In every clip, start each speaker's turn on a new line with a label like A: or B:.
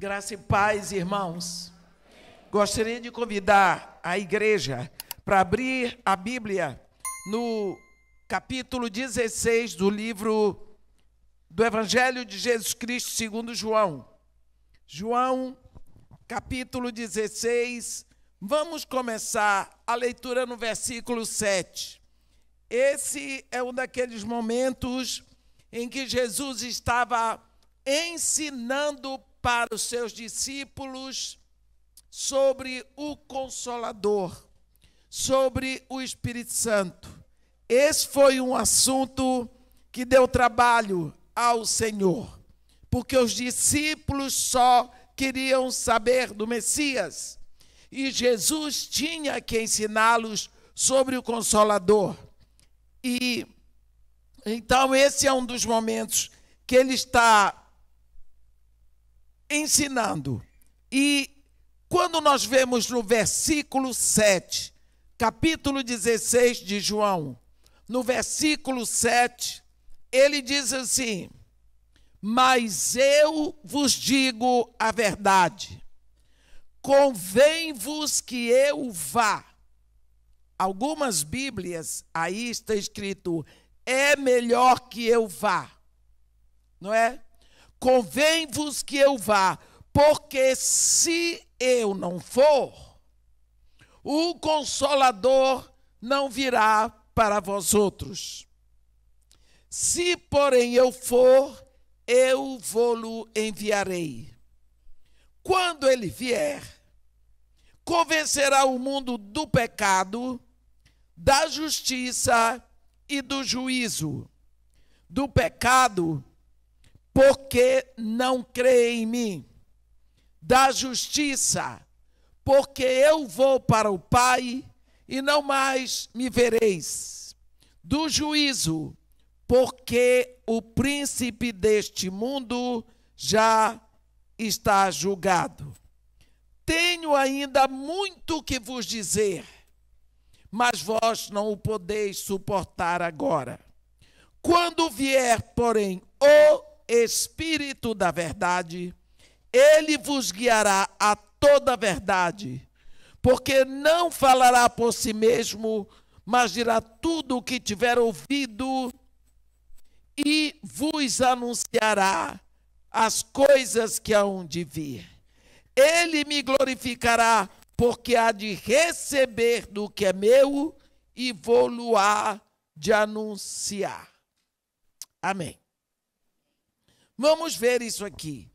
A: Graça e paz, irmãos. Gostaria de convidar a igreja para abrir a Bíblia no capítulo 16 do livro do Evangelho de Jesus Cristo segundo João. João, capítulo 16. Vamos começar a leitura no versículo 7. Esse é um daqueles momentos em que Jesus estava ensinando para os seus discípulos sobre o Consolador, sobre o Espírito Santo. Esse foi um assunto que deu trabalho ao Senhor, porque os discípulos só queriam saber do Messias e Jesus tinha que ensiná-los sobre o Consolador. E então esse é um dos momentos que ele está ensinando. E quando nós vemos no versículo 7, capítulo 16 de João, no versículo 7, ele diz assim: Mas eu vos digo a verdade, convém-vos que eu vá. Algumas Bíblias aí está escrito: é melhor que eu vá, não é? Convém-vos que eu vá, porque se eu não for, o Consolador não virá para vós outros. Se, porém, eu for, eu vou-lo enviarei. Quando ele vier, convencerá o mundo do pecado, da justiça e do juízo. Do pecado, porque não crê em mim. Da justiça, porque eu vou para o Pai e não mais me vereis. Do juízo, porque o príncipe deste mundo já está julgado. Tenho ainda muito que vos dizer, mas vós não o podeis suportar agora. Quando vier, porém, o Espírito da Verdade, ele vos guiará a toda a verdade, porque não falará por si mesmo, mas dirá tudo o que tiver ouvido e vos anunciará as coisas que hão de vir. Ele me glorificará, porque há de receber do que é meu e vou-lo-á de anunciar. Amém. Vamos ver isso aqui.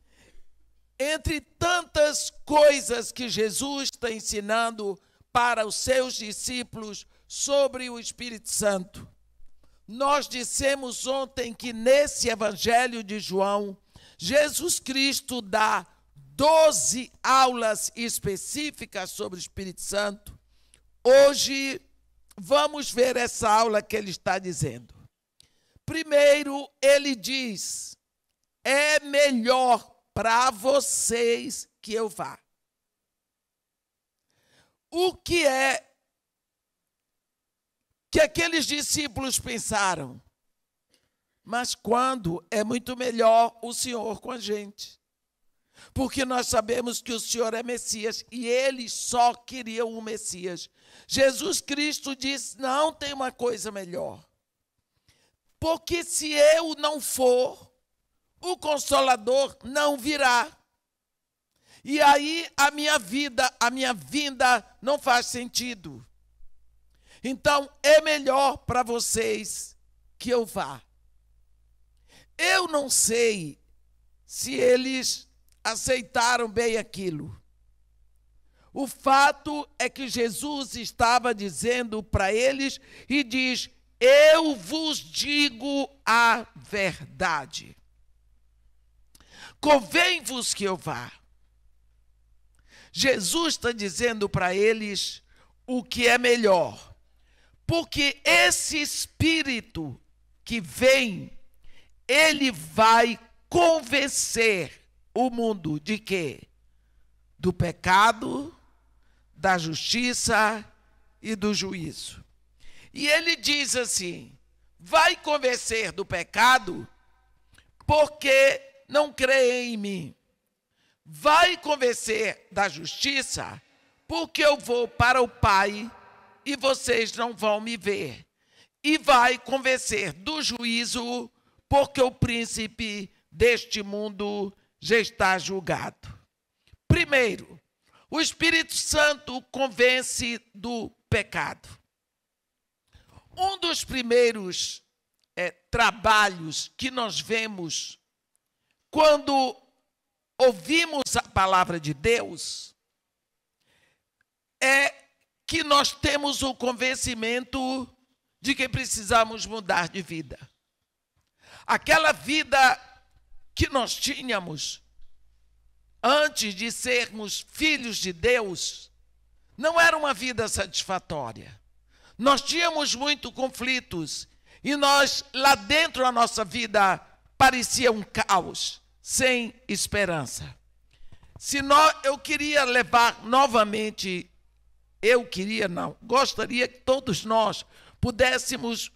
A: Entre tantas coisas que Jesus está ensinando para os seus discípulos sobre o Espírito Santo, nós dissemos ontem que nesse Evangelho de João, Jesus Cristo dá 12 aulas específicas sobre o Espírito Santo. Hoje vamos ver essa aula que ele está dizendo. Primeiro, ele diz é melhor para vocês que eu vá. O que é que aqueles discípulos pensaram? Mas quando é muito melhor o Senhor com a gente? Porque nós sabemos que o Senhor é Messias e eles só queriam o Messias. Jesus Cristo disse: não tem uma coisa melhor. Porque se eu não for, o consolador não virá. E aí a minha vida, a minha vinda não faz sentido. Então é melhor para vocês que eu vá. Eu não sei se eles aceitaram bem aquilo. O fato é que Jesus estava dizendo para eles e diz: Eu vos digo a verdade. Convém-vos que eu vá. Jesus está dizendo para eles o que é melhor, porque esse Espírito que vem, ele vai convencer o mundo de quê? Do pecado, da justiça e do juízo. E ele diz assim: vai convencer do pecado, porque não creem em mim. Vai convencer da justiça, porque eu vou para o Pai e vocês não vão me ver. E vai convencer do juízo, porque o príncipe deste mundo já está julgado. Primeiro, o Espírito Santo convence do pecado. Um dos primeiros é, trabalhos que nós vemos quando ouvimos a palavra de Deus, é que nós temos o convencimento de que precisamos mudar de vida. Aquela vida que nós tínhamos antes de sermos filhos de Deus não era uma vida satisfatória. Nós tínhamos muito conflitos e nós lá dentro a nossa vida parecia um caos, sem esperança. Se eu queria levar novamente, eu queria não, gostaria que todos nós pudéssemos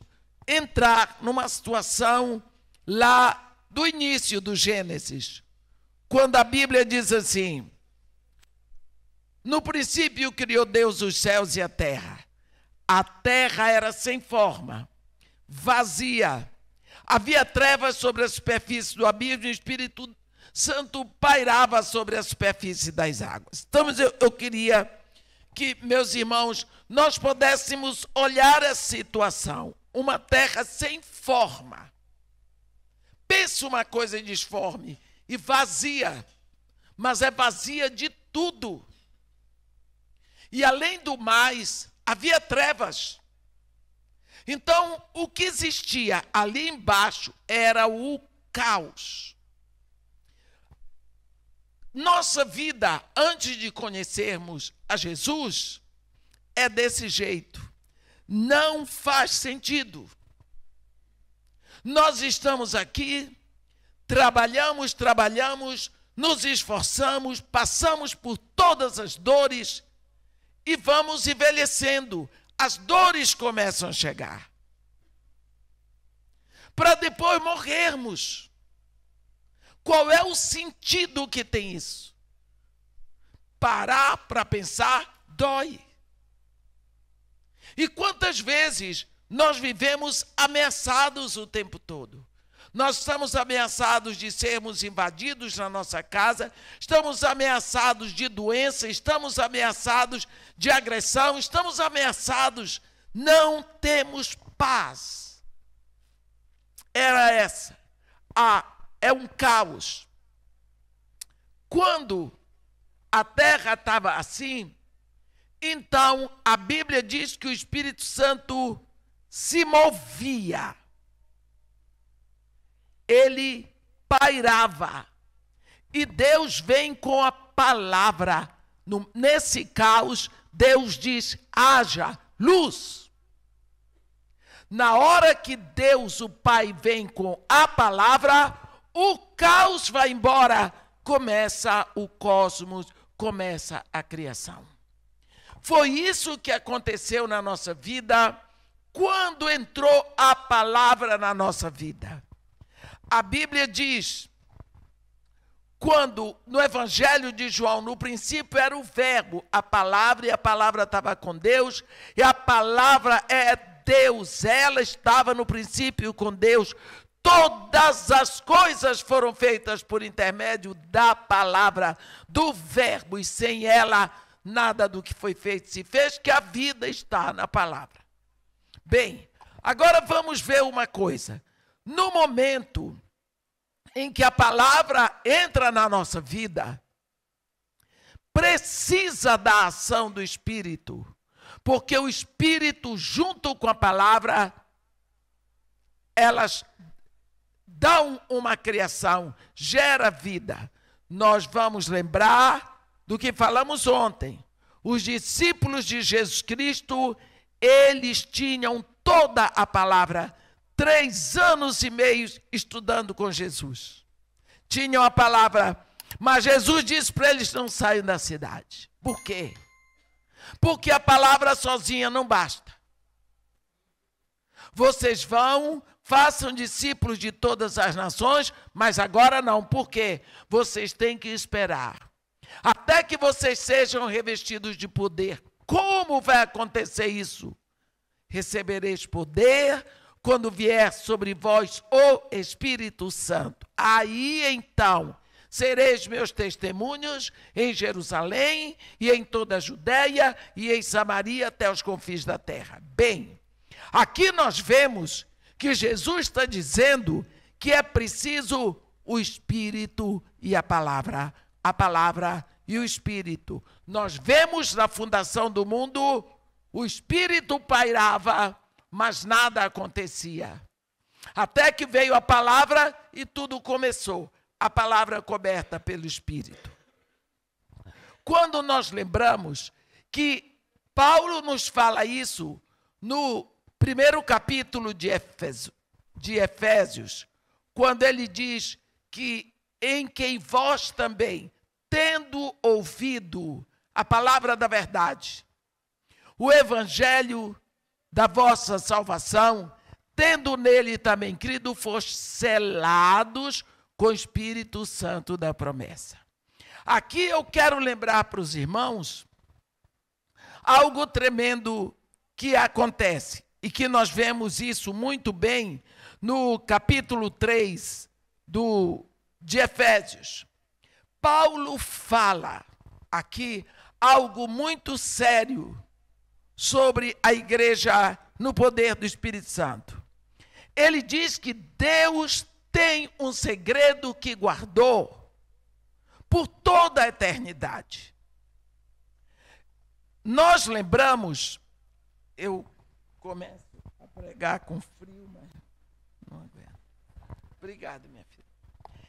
A: entrar numa situação lá do início do Gênesis, quando a Bíblia diz assim: No princípio criou Deus os céus e a terra. A terra era sem forma, vazia, Havia trevas sobre a superfície do abismo e o Espírito Santo pairava sobre a superfície das águas. Então, eu, eu queria que, meus irmãos, nós pudéssemos olhar a situação. Uma terra sem forma. Pensa uma coisa disforme e vazia, mas é vazia de tudo. E além do mais, havia trevas. Então, o que existia ali embaixo era o caos. Nossa vida, antes de conhecermos a Jesus, é desse jeito. Não faz sentido. Nós estamos aqui, trabalhamos, trabalhamos, nos esforçamos, passamos por todas as dores e vamos envelhecendo, as dores começam a chegar. Para depois morrermos. Qual é o sentido que tem isso? Parar para pensar dói. E quantas vezes nós vivemos ameaçados o tempo todo? Nós estamos ameaçados de sermos invadidos na nossa casa, estamos ameaçados de doença, estamos ameaçados de agressão, estamos ameaçados. Não temos paz. Era essa. Ah, é um caos. Quando a terra estava assim, então a Bíblia diz que o Espírito Santo se movia ele pairava. E Deus vem com a palavra. Nesse caos, Deus diz: haja luz. Na hora que Deus, o Pai, vem com a palavra, o caos vai embora. Começa o cosmos, começa a criação. Foi isso que aconteceu na nossa vida quando entrou a palavra na nossa vida. A Bíblia diz, quando no Evangelho de João, no princípio era o Verbo, a palavra, e a palavra estava com Deus, e a palavra é Deus, ela estava no princípio com Deus. Todas as coisas foram feitas por intermédio da palavra, do Verbo, e sem ela nada do que foi feito se fez, que a vida está na palavra. Bem, agora vamos ver uma coisa. No momento em que a palavra entra na nossa vida, precisa da ação do Espírito, porque o Espírito, junto com a palavra, elas dão uma criação, gera vida. Nós vamos lembrar do que falamos ontem. Os discípulos de Jesus Cristo, eles tinham toda a palavra três anos e meio estudando com Jesus. Tinham a palavra, mas Jesus disse para eles: não saiam da cidade. Por quê? Porque a palavra sozinha não basta. Vocês vão, façam discípulos de todas as nações, mas agora não. Por quê? Vocês têm que esperar até que vocês sejam revestidos de poder. Como vai acontecer isso? Recebereis poder quando vier sobre vós o Espírito Santo. Aí então sereis meus testemunhos em Jerusalém e em toda a Judéia e em Samaria até os confins da terra. Bem, aqui nós vemos que Jesus está dizendo que é preciso o Espírito e a palavra. A palavra e o Espírito. Nós vemos na fundação do mundo, o Espírito pairava mas nada acontecia. Até que veio a palavra e tudo começou. A palavra coberta pelo Espírito. Quando nós lembramos que Paulo nos fala isso no primeiro capítulo de, Efésio, de Efésios, quando ele diz que em quem vós também, tendo ouvido a palavra da verdade, o evangelho da vossa salvação, tendo nele também crido, foste selados com o Espírito Santo da promessa. Aqui eu quero lembrar para os irmãos algo tremendo que acontece e que nós vemos isso muito bem no capítulo 3 do, de Efésios. Paulo fala aqui algo muito sério sobre a igreja no poder do Espírito Santo. Ele diz que Deus tem um segredo que guardou por toda a eternidade. Nós lembramos, eu começo a pregar com frio, mas não aguento. Obrigado, minha filha.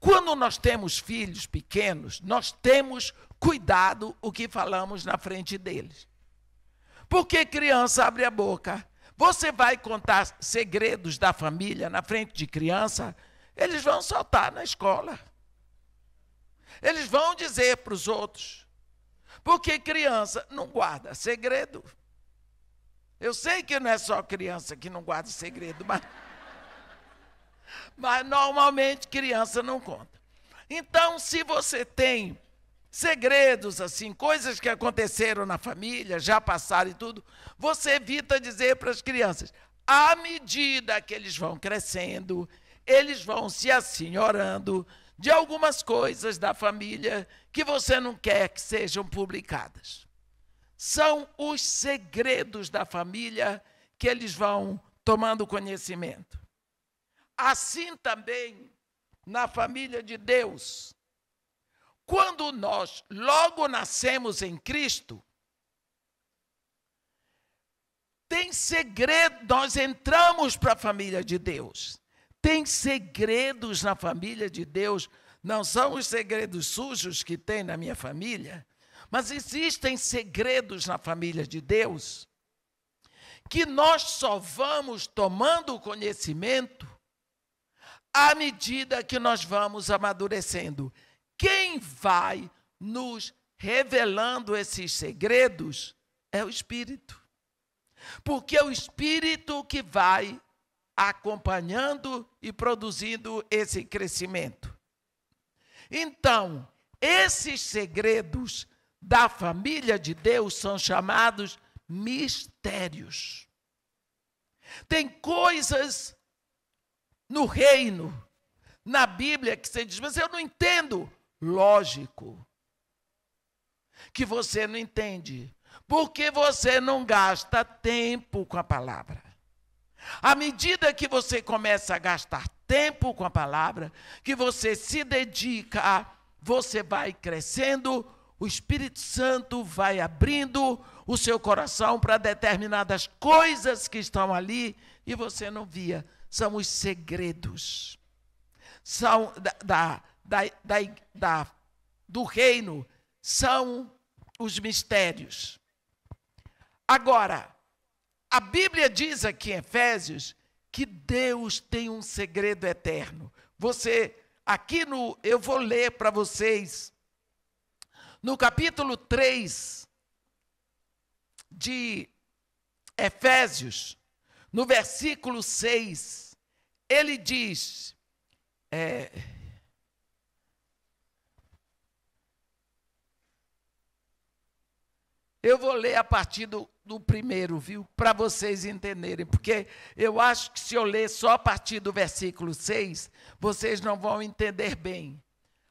A: Quando nós temos filhos pequenos, nós temos cuidado o que falamos na frente deles. Porque criança abre a boca. Você vai contar segredos da família na frente de criança, eles vão soltar na escola. Eles vão dizer para os outros. Porque criança não guarda segredo. Eu sei que não é só criança que não guarda segredo, mas, mas normalmente criança não conta. Então, se você tem segredos, assim, coisas que aconteceram na família, já passaram e tudo, você evita dizer para as crianças. À medida que eles vão crescendo, eles vão se assenhorando de algumas coisas da família que você não quer que sejam publicadas. São os segredos da família que eles vão tomando conhecimento. Assim também na família de Deus, quando nós logo nascemos em Cristo, tem segredo, nós entramos para a família de Deus. Tem segredos na família de Deus, não são os segredos sujos que tem na minha família, mas existem segredos na família de Deus que nós só vamos tomando conhecimento à medida que nós vamos amadurecendo quem vai nos revelando esses segredos é o Espírito. Porque é o Espírito que vai acompanhando e produzindo esse crescimento. Então, esses segredos da família de Deus são chamados mistérios. Tem coisas no reino, na Bíblia, que você diz, mas eu não entendo lógico que você não entende. Porque você não gasta tempo com a palavra. À medida que você começa a gastar tempo com a palavra, que você se dedica, você vai crescendo, o Espírito Santo vai abrindo o seu coração para determinadas coisas que estão ali e você não via. São os segredos. São da, da da, da, da, do reino são os mistérios. Agora, a Bíblia diz aqui em Efésios que Deus tem um segredo eterno. Você, aqui no, eu vou ler para vocês, no capítulo 3 de Efésios, no versículo 6, ele diz. É, Eu vou ler a partir do, do primeiro, viu? Para vocês entenderem, porque eu acho que se eu ler só a partir do versículo 6, vocês não vão entender bem.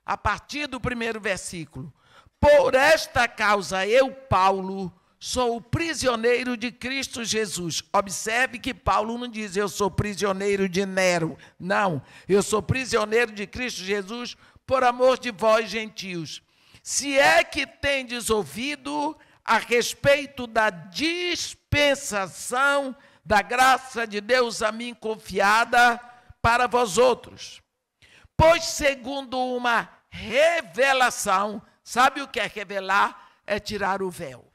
A: A partir do primeiro versículo. Por esta causa eu, Paulo, sou o prisioneiro de Cristo Jesus. Observe que Paulo não diz eu sou prisioneiro de Nero. Não, eu sou prisioneiro de Cristo Jesus por amor de vós, gentios. Se é que tendes ouvido a respeito da dispensação da graça de Deus a mim confiada para vós outros. Pois, segundo uma revelação, sabe o que é revelar? É tirar o véu.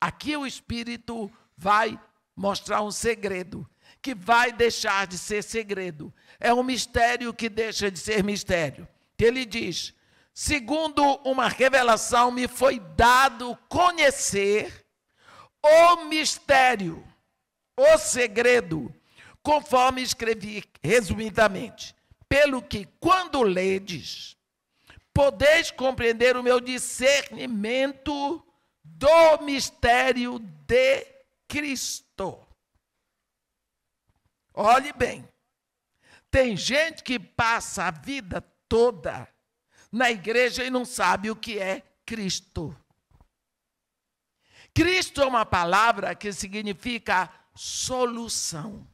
A: Aqui o Espírito vai mostrar um segredo, que vai deixar de ser segredo. É um mistério que deixa de ser mistério. Ele diz: Segundo uma revelação, me foi dado conhecer o mistério, o segredo, conforme escrevi resumidamente. Pelo que, quando ledes, podeis compreender o meu discernimento do mistério de Cristo. Olhe bem, tem gente que passa a vida toda na igreja e não sabe o que é Cristo. Cristo é uma palavra que significa solução.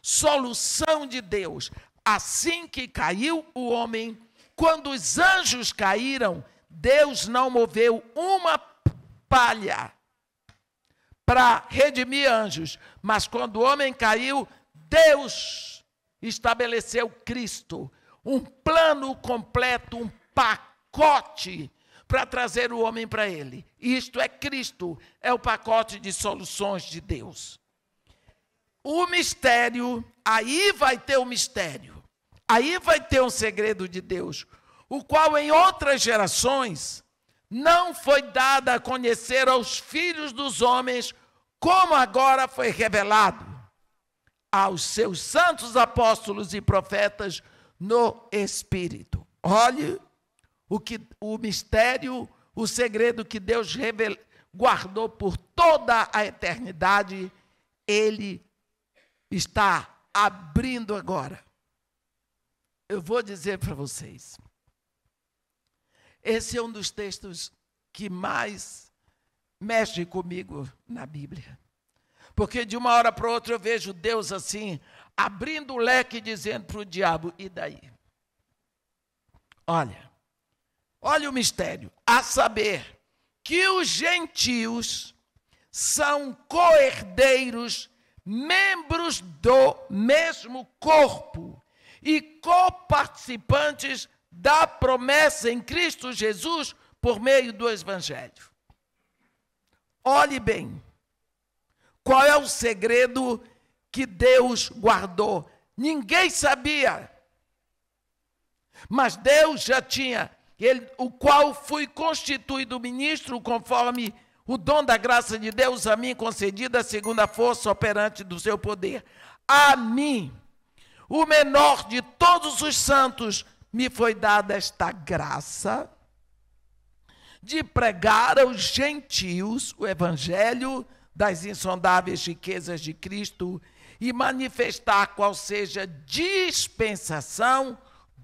A: Solução de Deus. Assim que caiu o homem, quando os anjos caíram, Deus não moveu uma palha para redimir anjos, mas quando o homem caiu, Deus estabeleceu Cristo um plano completo, um pacote para trazer o homem para ele. Isto é Cristo, é o pacote de soluções de Deus. O mistério, aí vai ter o um mistério. Aí vai ter um segredo de Deus, o qual em outras gerações não foi dado a conhecer aos filhos dos homens, como agora foi revelado aos seus santos apóstolos e profetas no Espírito. Olhe o que o mistério, o segredo que Deus guardou por toda a eternidade, ele está abrindo agora. Eu vou dizer para vocês. Esse é um dos textos que mais mexe comigo na Bíblia. Porque de uma hora para outra eu vejo Deus assim, abrindo o leque dizendo para o diabo: e daí? Olha, olha o mistério, a saber que os gentios são coerdeiros, membros do mesmo corpo e coparticipantes da promessa em Cristo Jesus por meio do Evangelho. Olhe bem, qual é o segredo que Deus guardou. Ninguém sabia. Mas Deus já tinha, ele, o qual fui constituído ministro conforme o dom da graça de Deus a mim concedida segundo a força operante do seu poder. A mim, o menor de todos os santos, me foi dada esta graça de pregar aos gentios o evangelho das insondáveis riquezas de Cristo e manifestar qual seja a dispensação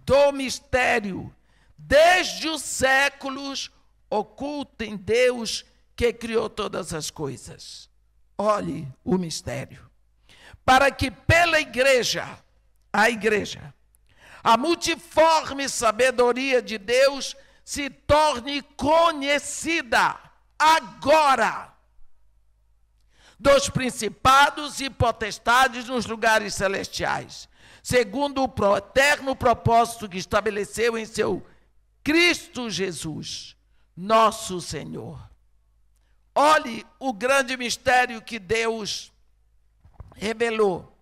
A: do mistério, desde os séculos oculto em Deus que criou todas as coisas. Olhe o mistério. Para que pela igreja, a igreja, a multiforme sabedoria de Deus se torne conhecida agora dos principados e potestades nos lugares celestiais, segundo o eterno propósito que estabeleceu em seu Cristo Jesus, nosso Senhor. Olhe o grande mistério que Deus revelou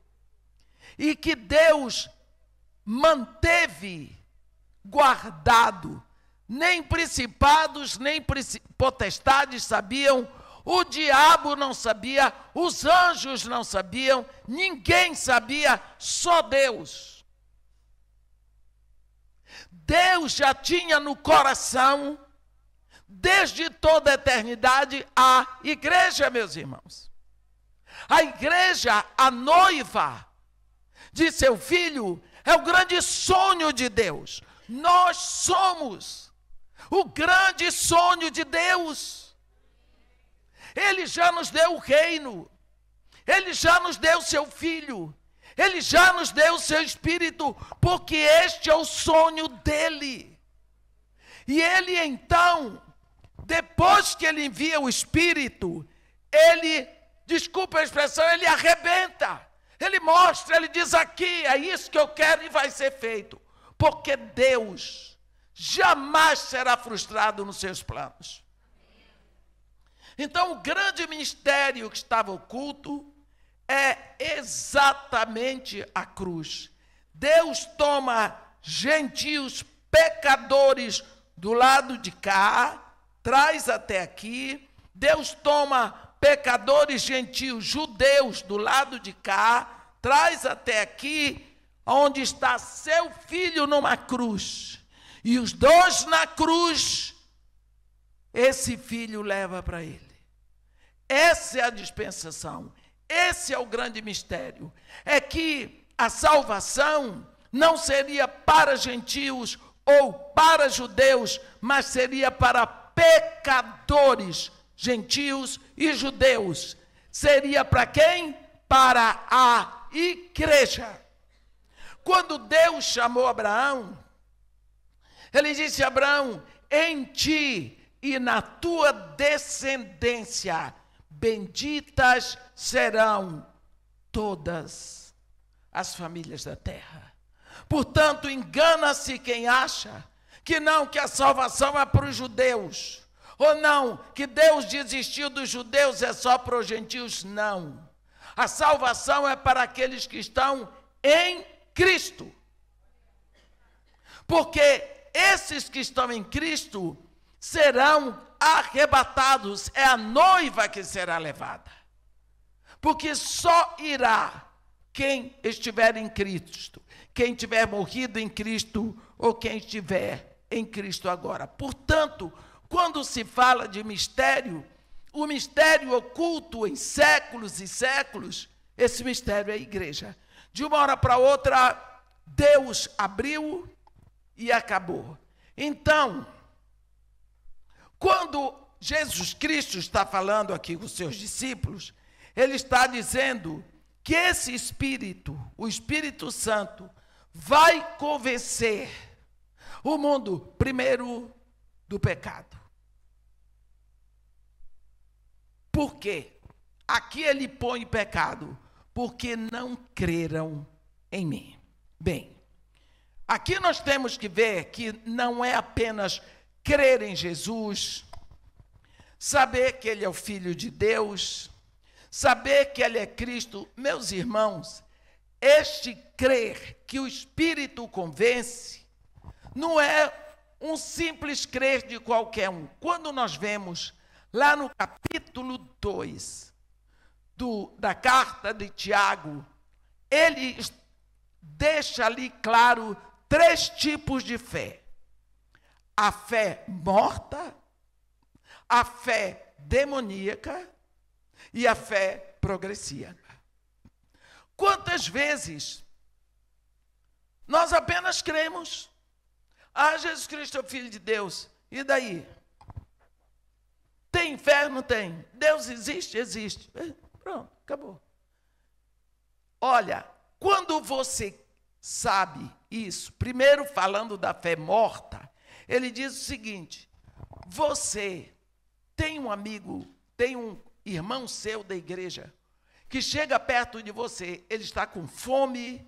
A: e que Deus manteve guardado. Nem principados, nem potestades sabiam o diabo não sabia, os anjos não sabiam, ninguém sabia, só Deus. Deus já tinha no coração, desde toda a eternidade, a igreja, meus irmãos. A igreja, a noiva de seu filho, é o grande sonho de Deus. Nós somos o grande sonho de Deus. Ele já nos deu o reino, Ele já nos deu seu Filho, Ele já nos deu o seu Espírito, porque este é o sonho dele. E ele então, depois que ele envia o Espírito, ele, desculpa a expressão, ele arrebenta, ele mostra, ele diz aqui, é isso que eu quero e vai ser feito, porque Deus jamais será frustrado nos seus planos. Então, o grande ministério que estava oculto é exatamente a cruz. Deus toma gentios, pecadores do lado de cá, traz até aqui. Deus toma pecadores gentios, judeus do lado de cá, traz até aqui, onde está seu filho numa cruz. E os dois na cruz, esse filho leva para ele. Essa é a dispensação. Esse é o grande mistério. É que a salvação não seria para gentios ou para judeus, mas seria para pecadores, gentios e judeus. Seria para quem? Para a igreja. Quando Deus chamou Abraão, ele disse: Abraão, em ti e na tua descendência benditas serão todas as famílias da terra. Portanto, engana-se quem acha que não, que a salvação é para os judeus, ou não, que Deus desistiu dos judeus é só para os gentios. Não. A salvação é para aqueles que estão em Cristo. Porque esses que estão em Cristo serão arrebatados, é a noiva que será levada. Porque só irá quem estiver em Cristo, quem tiver morrido em Cristo ou quem estiver em Cristo agora. Portanto, quando se fala de mistério, o mistério oculto em séculos e séculos, esse mistério é a igreja. De uma hora para outra, Deus abriu e acabou. Então, quando Jesus Cristo está falando aqui com os seus discípulos, ele está dizendo que esse Espírito, o Espírito Santo, vai convencer o mundo, primeiro, do pecado. Por quê? Aqui ele põe pecado, porque não creram em mim. Bem, aqui nós temos que ver que não é apenas crer em Jesus, saber que Ele é o Filho de Deus, saber que Ele é Cristo, meus irmãos, este crer que o Espírito convence não é um simples crer de qualquer um. Quando nós vemos lá no capítulo 2 do, da carta de Tiago, ele deixa ali claro três tipos de fé a fé morta, a fé demoníaca e a fé progressiva. Quantas vezes nós apenas cremos, ah, Jesus Cristo é o Filho de Deus, e daí? Tem inferno? Tem. Deus existe? Existe. É, pronto, acabou. Olha, quando você sabe isso, primeiro falando da fé morta, ele diz o seguinte: você tem um amigo, tem um irmão seu da igreja, que chega perto de você, ele está com fome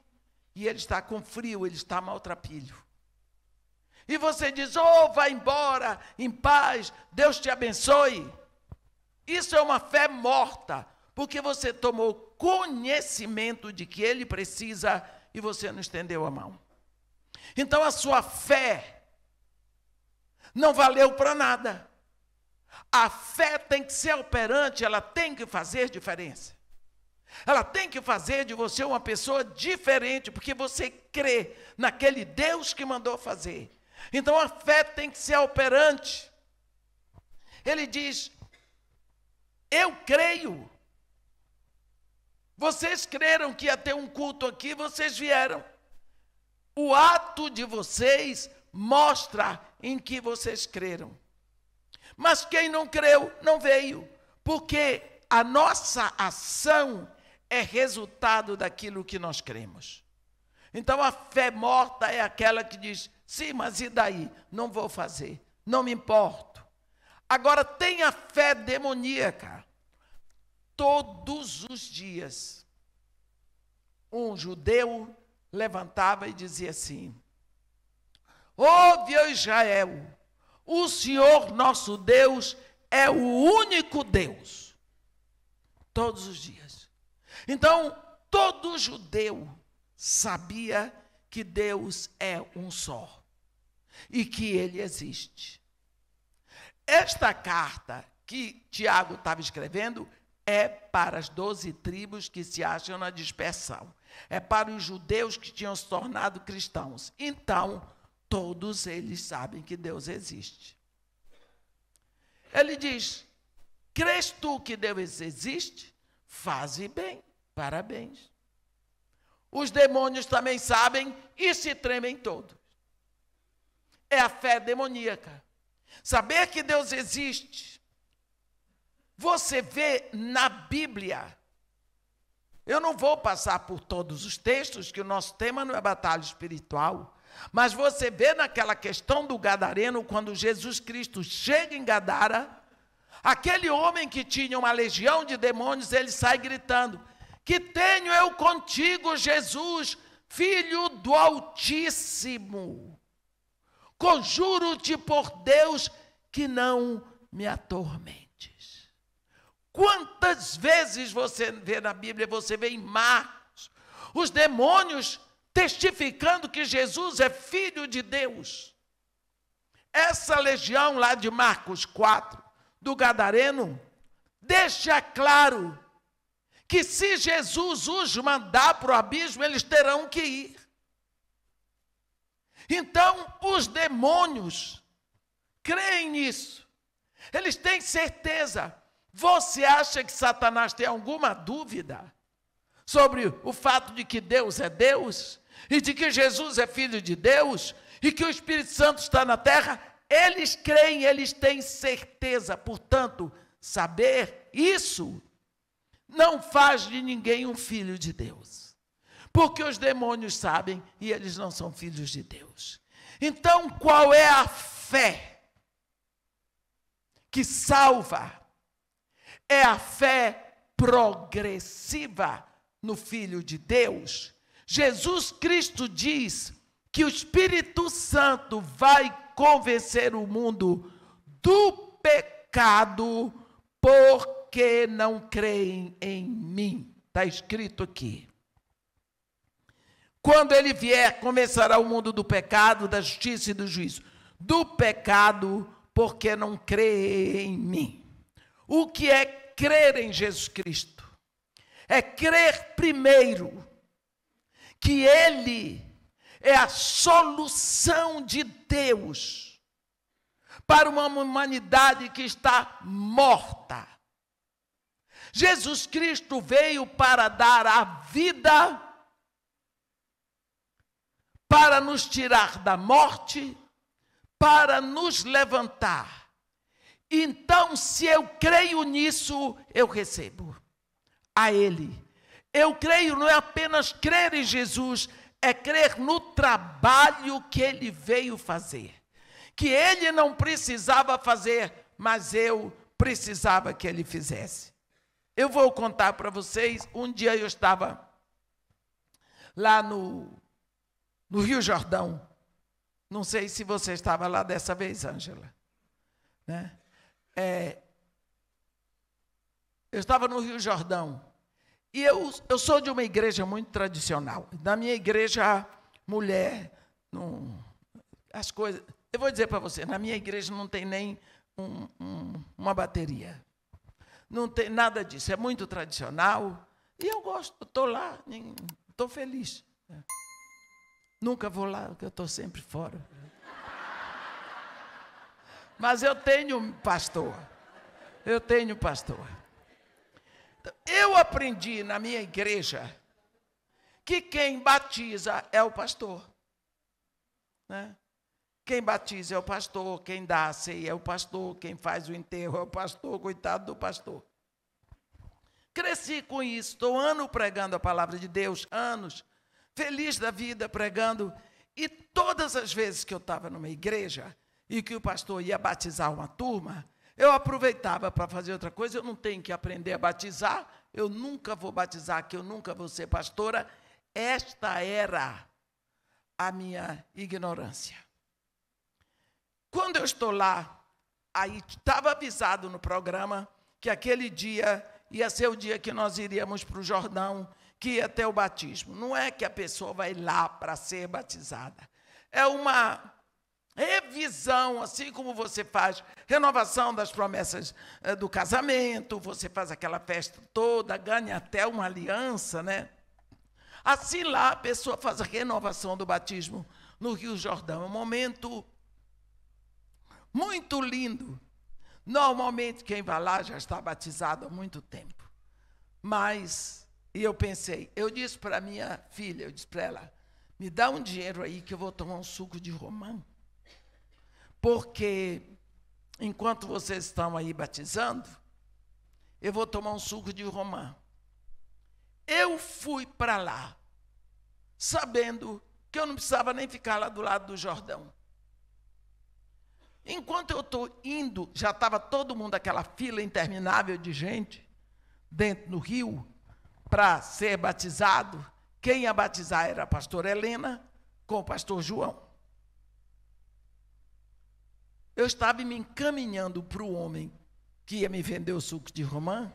A: e ele está com frio, ele está maltrapilho. E você diz: Oh, vá embora em paz, Deus te abençoe. Isso é uma fé morta, porque você tomou conhecimento de que ele precisa e você não estendeu a mão. Então a sua fé não valeu para nada. A fé tem que ser operante, ela tem que fazer diferença. Ela tem que fazer de você uma pessoa diferente, porque você crê naquele Deus que mandou fazer. Então a fé tem que ser operante. Ele diz: Eu creio. Vocês creram que ia ter um culto aqui, vocês vieram. O ato de vocês mostra em que vocês creram. Mas quem não creu, não veio, porque a nossa ação é resultado daquilo que nós cremos. Então a fé morta é aquela que diz: sim, mas e daí? Não vou fazer, não me importo. Agora tenha fé demoníaca. Todos os dias, um judeu levantava e dizia assim: Ouve, oh, Israel, o Senhor nosso Deus é o único Deus. Todos os dias. Então, todo judeu sabia que Deus é um só e que ele existe. Esta carta que Tiago estava escrevendo é para as doze tribos que se acham na dispersão. É para os judeus que tinham se tornado cristãos. Então, todos eles sabem que Deus existe. Ele diz: Crês tu que Deus existe? Faze bem, parabéns. Os demônios também sabem e se tremem todos. É a fé demoníaca. Saber que Deus existe. Você vê na Bíblia. Eu não vou passar por todos os textos, que o nosso tema não é batalha espiritual. Mas você vê naquela questão do gadareno, quando Jesus Cristo chega em Gadara, aquele homem que tinha uma legião de demônios, ele sai gritando: Que tenho eu contigo, Jesus, filho do Altíssimo? Conjuro-te por Deus que não me atormentes. Quantas vezes você vê na Bíblia, você vê em Marcos, os demônios testificando que Jesus é filho de Deus. Essa legião lá de Marcos 4, do Gadareno, deixa claro que se Jesus os mandar para o abismo, eles terão que ir. Então, os demônios creem nisso, eles têm certeza. Você acha que Satanás tem alguma dúvida sobre o fato de que Deus é Deus? e de que Jesus é filho de Deus e que o Espírito Santo está na terra, eles creem, eles têm certeza. Portanto, saber isso não faz de ninguém um filho de Deus. Porque os demônios sabem e eles não são filhos de Deus. Então, qual é a fé que salva? É a fé progressiva no Filho de Deus Jesus Cristo diz que o Espírito Santo vai convencer o mundo do pecado porque não creem em mim. Está escrito aqui. Quando ele vier, começará o mundo do pecado, da justiça e do juízo. Do pecado, porque não crê em mim. O que é crer em Jesus Cristo? É crer primeiro que Ele é a solução de Deus para uma humanidade que está morta. Jesus Cristo veio para dar a vida, para nos tirar da morte, para nos levantar. Então, se eu creio nisso, eu recebo a Ele eu creio não é apenas crer em Jesus, é crer no trabalho que ele veio fazer. Que ele não precisava fazer, mas eu precisava que ele fizesse. Eu vou contar para vocês, um dia eu estava lá no, no Rio Jordão. Não sei se você estava lá dessa vez, Ângela. Né? É, eu estava no Rio Jordão e eu, eu sou de uma igreja muito tradicional. Na minha igreja, mulher, não, as coisas. Eu vou dizer para você, na minha igreja não tem nem um, um, uma bateria. Não tem nada disso. É muito tradicional. E eu gosto, estou lá, estou feliz. Nunca vou lá, porque eu estou sempre fora. Mas eu tenho pastor. Eu tenho pastor. Eu aprendi na minha igreja que quem batiza é o pastor. Né? Quem batiza é o pastor, quem dá a ceia é o pastor, quem faz o enterro é o pastor, coitado do pastor. Cresci com isso, estou ano pregando a palavra de Deus, anos, feliz da vida pregando, e todas as vezes que eu estava numa igreja e que o pastor ia batizar uma turma, eu aproveitava para fazer outra coisa, eu não tenho que aprender a batizar, eu nunca vou batizar, que eu nunca vou ser pastora. Esta era a minha ignorância. Quando eu estou lá, aí estava avisado no programa que aquele dia ia ser o dia que nós iríamos para o Jordão, que ia até o batismo. Não é que a pessoa vai lá para ser batizada. É uma revisão, assim como você faz renovação das promessas eh, do casamento, você faz aquela festa toda, ganha até uma aliança, né? Assim lá a pessoa faz a renovação do batismo no Rio Jordão. É um momento muito lindo. Normalmente quem vai lá já está batizado há muito tempo. Mas, e eu pensei, eu disse para minha filha, eu disse para ela, me dá um dinheiro aí que eu vou tomar um suco de romã. Porque enquanto vocês estão aí batizando, eu vou tomar um suco de romã. Eu fui para lá, sabendo que eu não precisava nem ficar lá do lado do Jordão. Enquanto eu estou indo, já estava todo mundo aquela fila interminável de gente dentro do rio para ser batizado. Quem ia batizar era a pastora Helena com o pastor João eu estava me encaminhando para o homem que ia me vender o suco de romã,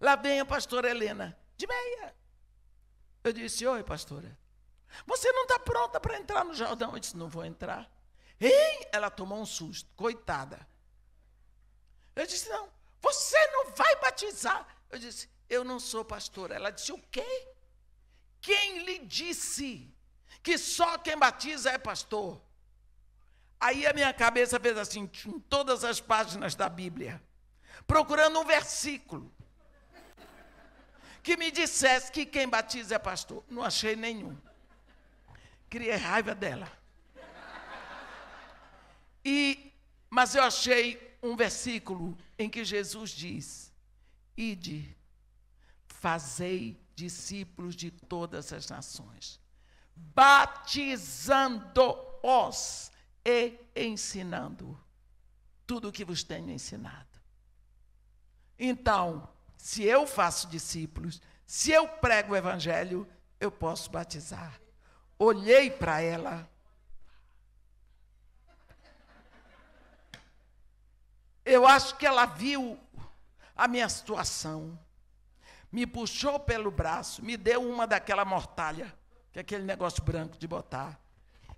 A: lá vem a pastora Helena, de meia. Eu disse, oi, pastora, você não está pronta para entrar no Jordão? Eu disse, não vou entrar. Ei, ela tomou um susto, coitada. Eu disse, não, você não vai batizar. Eu disse, eu não sou pastora. Ela disse, o quê? Quem lhe disse que só quem batiza é pastor? Aí a minha cabeça fez assim, em todas as páginas da Bíblia, procurando um versículo que me dissesse que quem batiza é pastor. Não achei nenhum. Criei raiva dela. E, mas eu achei um versículo em que Jesus diz: Ide, fazei discípulos de todas as nações, batizando-os e ensinando tudo o que vos tenho ensinado. Então, se eu faço discípulos, se eu prego o evangelho, eu posso batizar. Olhei para ela. Eu acho que ela viu a minha situação. Me puxou pelo braço, me deu uma daquela mortalha, que é aquele negócio branco de botar.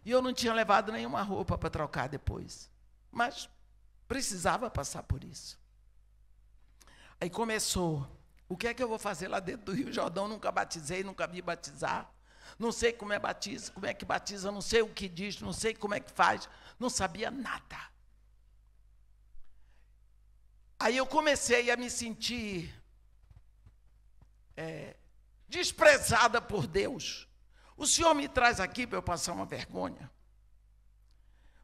A: E eu não tinha levado nenhuma roupa para trocar depois. Mas precisava passar por isso. Aí começou. O que é que eu vou fazer lá dentro do Rio Jordão? Nunca batizei, nunca vi batizar. Não sei como é batiza, como é que batiza, não sei o que diz, não sei como é que faz, não sabia nada. Aí eu comecei a me sentir é, desprezada por Deus. O senhor me traz aqui para eu passar uma vergonha?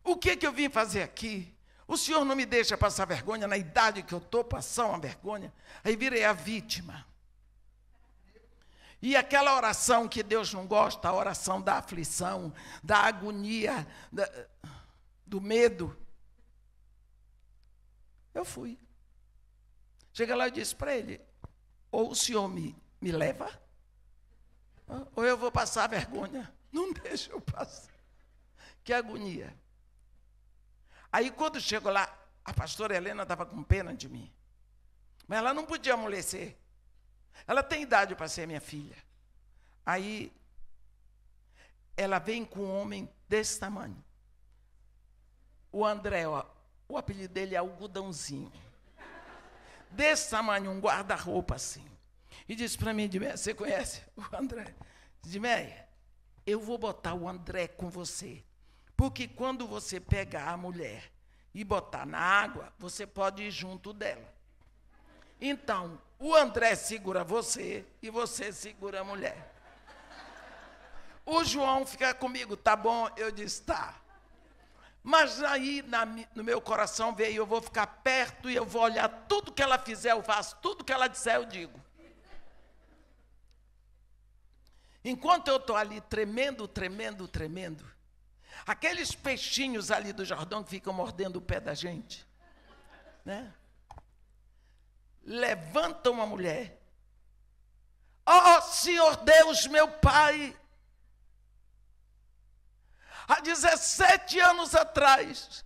A: O que, que eu vim fazer aqui? O senhor não me deixa passar vergonha na idade que eu estou, passar uma vergonha. Aí virei a vítima. E aquela oração que Deus não gosta, a oração da aflição, da agonia, da, do medo. Eu fui. Chega lá e disse para ele: ou o senhor me, me leva, ou eu vou passar vergonha. Não deixa eu passar. Que agonia. Aí quando chego lá, a pastora Helena estava com pena de mim. Mas ela não podia amolecer. Ela tem idade para ser minha filha. Aí ela vem com um homem desse tamanho. O André, ó, o apelido dele é algodãozinho. Desse tamanho, um guarda-roupa assim e disse para mim, Edmeia, você conhece o André? Edmeia, eu vou botar o André com você. Porque quando você pegar a mulher e botar na água, você pode ir junto dela. Então, o André segura você e você segura a mulher. O João fica comigo, tá bom? Eu disse, tá. Mas aí na, no meu coração veio, eu vou ficar perto e eu vou olhar tudo que ela fizer, eu faço, tudo que ela disser, eu digo. Enquanto eu estou ali tremendo, tremendo, tremendo, aqueles peixinhos ali do Jordão que ficam mordendo o pé da gente, né? levanta uma mulher. oh, Senhor Deus, meu Pai, há 17 anos atrás,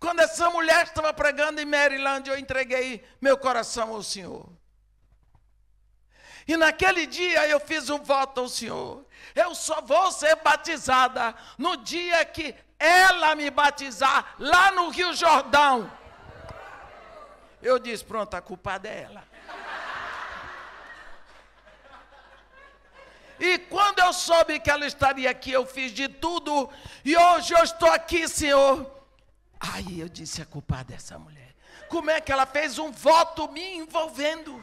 A: quando essa mulher estava pregando em Maryland, eu entreguei meu coração ao Senhor. E naquele dia eu fiz um voto ao Senhor. Eu só vou ser batizada no dia que ela me batizar lá no Rio Jordão. Eu disse: pronto, a culpada é ela. E quando eu soube que ela estaria aqui, eu fiz de tudo. E hoje eu estou aqui, Senhor. Aí eu disse: a culpada é essa mulher. Como é que ela fez um voto me envolvendo?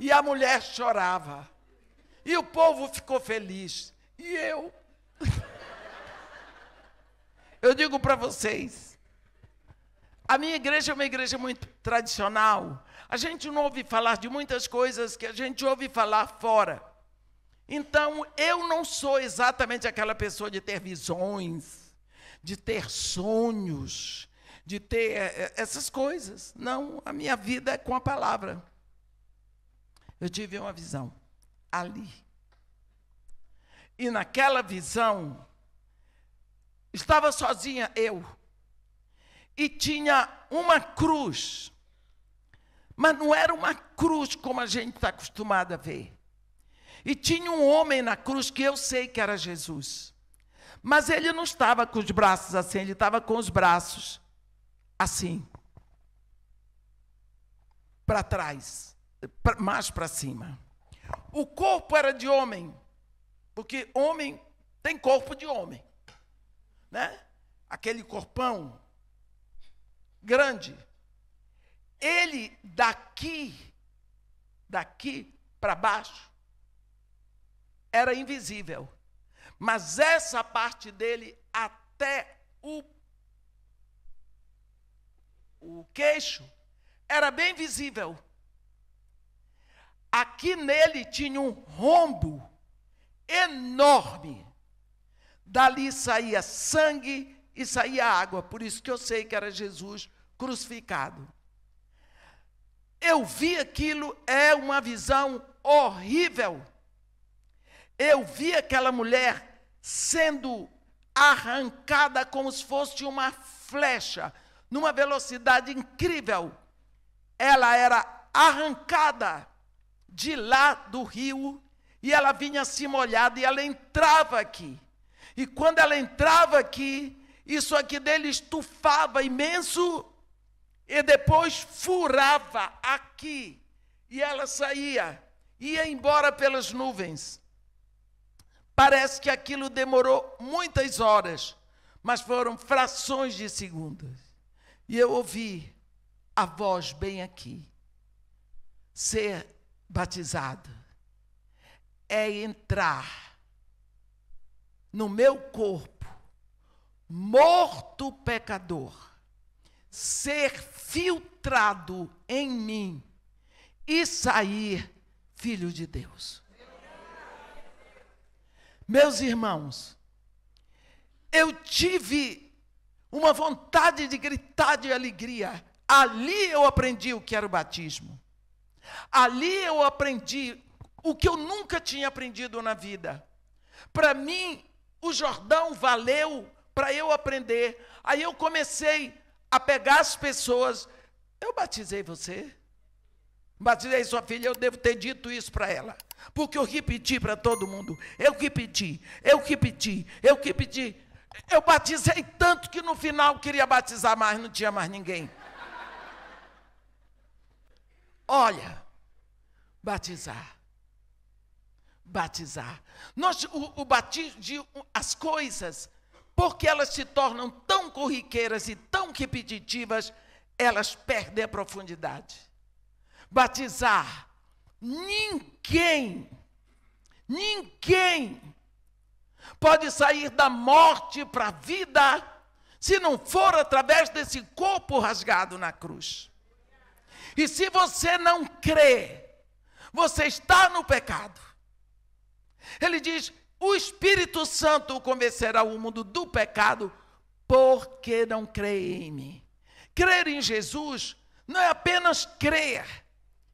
A: E a mulher chorava. E o povo ficou feliz. E eu. eu digo para vocês: a minha igreja é uma igreja muito tradicional. A gente não ouve falar de muitas coisas que a gente ouve falar fora. Então, eu não sou exatamente aquela pessoa de ter visões, de ter sonhos, de ter eh, eh, essas coisas. Não, a minha vida é com a palavra. Eu tive uma visão ali. E naquela visão, estava sozinha eu. E tinha uma cruz. Mas não era uma cruz como a gente está acostumado a ver. E tinha um homem na cruz que eu sei que era Jesus. Mas ele não estava com os braços assim, ele estava com os braços assim para trás mais para cima. O corpo era de homem, porque homem tem corpo de homem, né? Aquele corpão grande. Ele daqui, daqui para baixo, era invisível. Mas essa parte dele até o, o queixo era bem visível Aqui nele tinha um rombo enorme. Dali saía sangue e saía água. Por isso que eu sei que era Jesus crucificado. Eu vi aquilo, é uma visão horrível. Eu vi aquela mulher sendo arrancada como se fosse uma flecha, numa velocidade incrível. Ela era arrancada de lá do rio e ela vinha assim molhada e ela entrava aqui. E quando ela entrava aqui, isso aqui dele estufava imenso e depois furava aqui. E ela saía, ia embora pelas nuvens. Parece que aquilo demorou muitas horas, mas foram frações de segundos. E eu ouvi a voz bem aqui. Ser batizado é entrar no meu corpo, morto pecador, ser filtrado em mim e sair filho de Deus. Meus irmãos, eu tive uma vontade de gritar de alegria. Ali eu aprendi o que era o batismo. Ali eu aprendi o que eu nunca tinha aprendido na vida. Para mim, o Jordão valeu para eu aprender. Aí eu comecei a pegar as pessoas. Eu batizei você. Batizei sua filha, eu devo ter dito isso para ela. Porque eu repeti para todo mundo. Eu repeti, eu repeti, eu repeti. Eu batizei tanto que no final queria batizar mais, não tinha mais ninguém. Olha, batizar. Batizar. Nós, o, o batismo de as coisas, porque elas se tornam tão corriqueiras e tão repetitivas, elas perdem a profundidade. Batizar. Ninguém, ninguém pode sair da morte para a vida se não for através desse corpo rasgado na cruz. E se você não crê, você está no pecado. Ele diz: o Espírito Santo convencerá o mundo do pecado porque não crê em mim. Crer em Jesus não é apenas crer